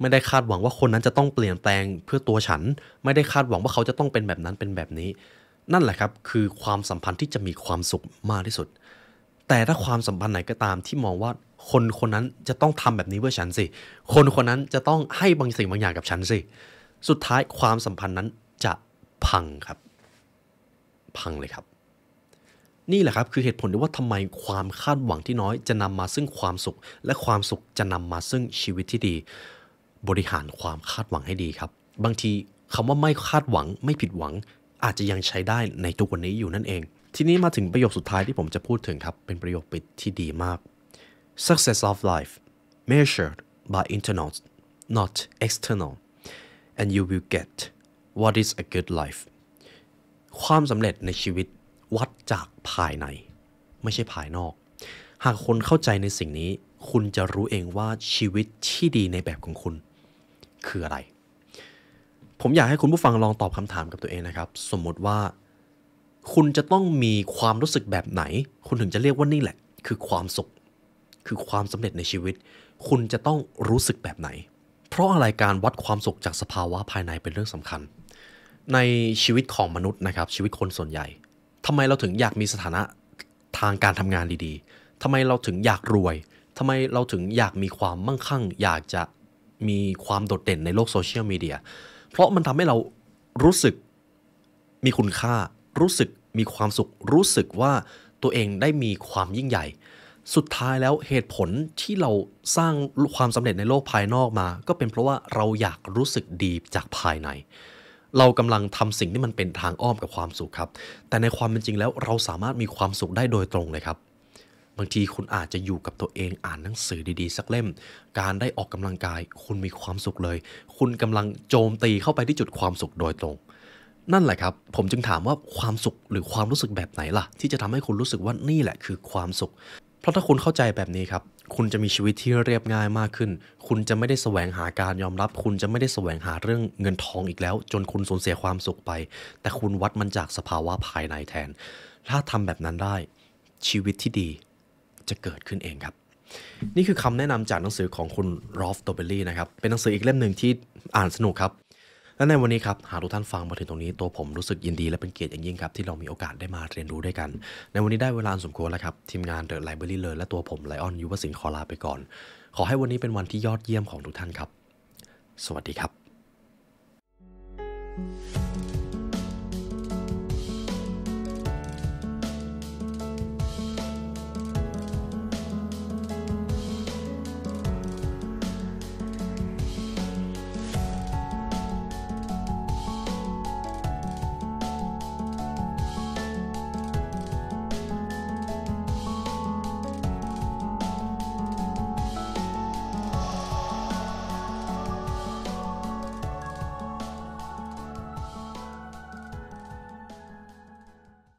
ไม่ได้คาดหวังว่าคนนั้นจะต้องเปลี่ยนแปลงเพื่อตัวฉัน ไม่ได้คาดหวังว่าเขาจะต้องเป็นแบบนั้นเป็นแบบนี้ นั่นแหละครับคือความสัมพันธ์ที่จะมีความสุขมากที่สุดแต่ถ้าความสัมพันธ์ไหนก็ตามที่มองว่า คนคนนั้นจะต้องทำแบบนี้เพื่อฉันสิ คนคนนั้นจะต้องให้บางสิ่งบางอย่างกับฉันสิ สุดท้ายความสัมพันธ์นั้นจะพังครับ พังเลยครับ นี่แหละครับคือเหตุผลที่ว่าทำไมความคาดหวังที่น้อยจะนำมาซึ่งความสุข และความสุขจะนำมาซึ่งชีวิตที่ดี บริหารความคาดหวังให้ดีครับ บางทีคำว่าไม่คาดหวังไม่ผิดหวัง อาจจะยังใช้ได้ในทุกวันนี้อยู่นั่นเองทีนี้มาถึงประโยคสุดท้ายที่ผมจะพูดถึงครับ เป็นประโยคปิดที่ดีมาก success of life measured by internal not external and you will get what is a good life ความสำเร็จในชีวิตวัดจากภายใน ไม่ใช่ภายนอก หากคนเข้าใจในสิ่งนี้ คุณจะรู้เองว่าชีวิตที่ดีในแบบของคุณ คืออะไร ผมอยากให้คุณผู้ฟังลองตอบคำถามกับตัวเองนะครับ สมมติว่าคุณจะต้องมีความรู้สึกแบบไหน คุณถึงจะเรียกว่านี่แหละ คือความสุข คือความสำเร็จในชีวิต คุณจะต้องรู้สึกแบบไหน เพราะอะไรการวัดความสุขจากสภาวะภายในเป็นเรื่องสำคัญ ในชีวิตของมนุษย์นะครับ ชีวิตคนส่วนใหญ่ ทำไมเราถึงอยากมีสถานะทางการทำงานดีๆ ทำไมเราถึงอยากรวย ทำไมเราถึงอยากมีความมั่งคั่ง อยากจะมีความโดดเด่น ในโลกโซเชียลมีเดียเพราะมันทำให้เรารู้สึกมีคุณค่ารู้สึกมีความสุขรู้สึกว่าตัวเองได้มีความยิ่งใหญ่ สุดท้ายแล้วเหตุผลที่เราสร้างความสำเร็จในโลกภายนอกมา ก็เป็นเพราะว่าเราอยากรู้สึกดีจากภายใน เรากำลังทำสิ่งที่มันเป็นทางอ้อมกับความสุขครับ แต่ในความเป็นจริงแล้วเราสามารถมีความสุขได้โดยตรงเลยครับ บางทีคุณอาจจะอยู่กับตัวเองอ่านหนังสือดี ๆ สักเล่มการได้ออกกำลังกาย คุณมีความสุขเลย คุณกำลังโจมตีเข้าไปที่จุดความสุขโดยตรงนั่นแหละครับผมจึงถามว่าความสุขหรือความรู้สึกแบบไหนล่ะ ที่จะทำให้คุณรู้สึกว่านี่แหละคือความสุข เพราะถ้าคุณเข้าใจแบบนี้ครับ คุณจะมีชีวิตที่เรียบง่ายมากขึ้น คุณจะไม่ได้แสวงหาการยอมรับ คุณจะไม่ได้แสวงหาเรื่องเงินทองอีกแล้ว จนคุณสูญเสียความสุขไป แต่คุณวัดมันจากสภาวะภายในแทน ถ้าทำแบบนั้นได้ ชีวิตที่ดีจะเกิดขึ้นเองครับ นี่คือคำแนะนำจากหนังสือของคุณรอฟโตเบลลี่นะครับเป็นหนังสืออีกเล่มหนึ่งที่อ่านสนุกครับและในวันนี้ครับหากทุกท่านฟังมาถึงตรงนี้ตัวผมรู้สึกยินดีและเป็นเกียรติอย่างยิ่งครับที่เรา มีโอกาสได้มาเรียนรู้ด้วยกัน ในวันนี้ได้เวลาสมควรแล้วครับทีมงานเดอะไลบรารีเลย และตัวผมไลออนยุวสินคอลาไปก่อน ขอให้วันนี้เป็นวันที่ยอดเยี่ยมของทุกท่านครับ สวัสดีครับ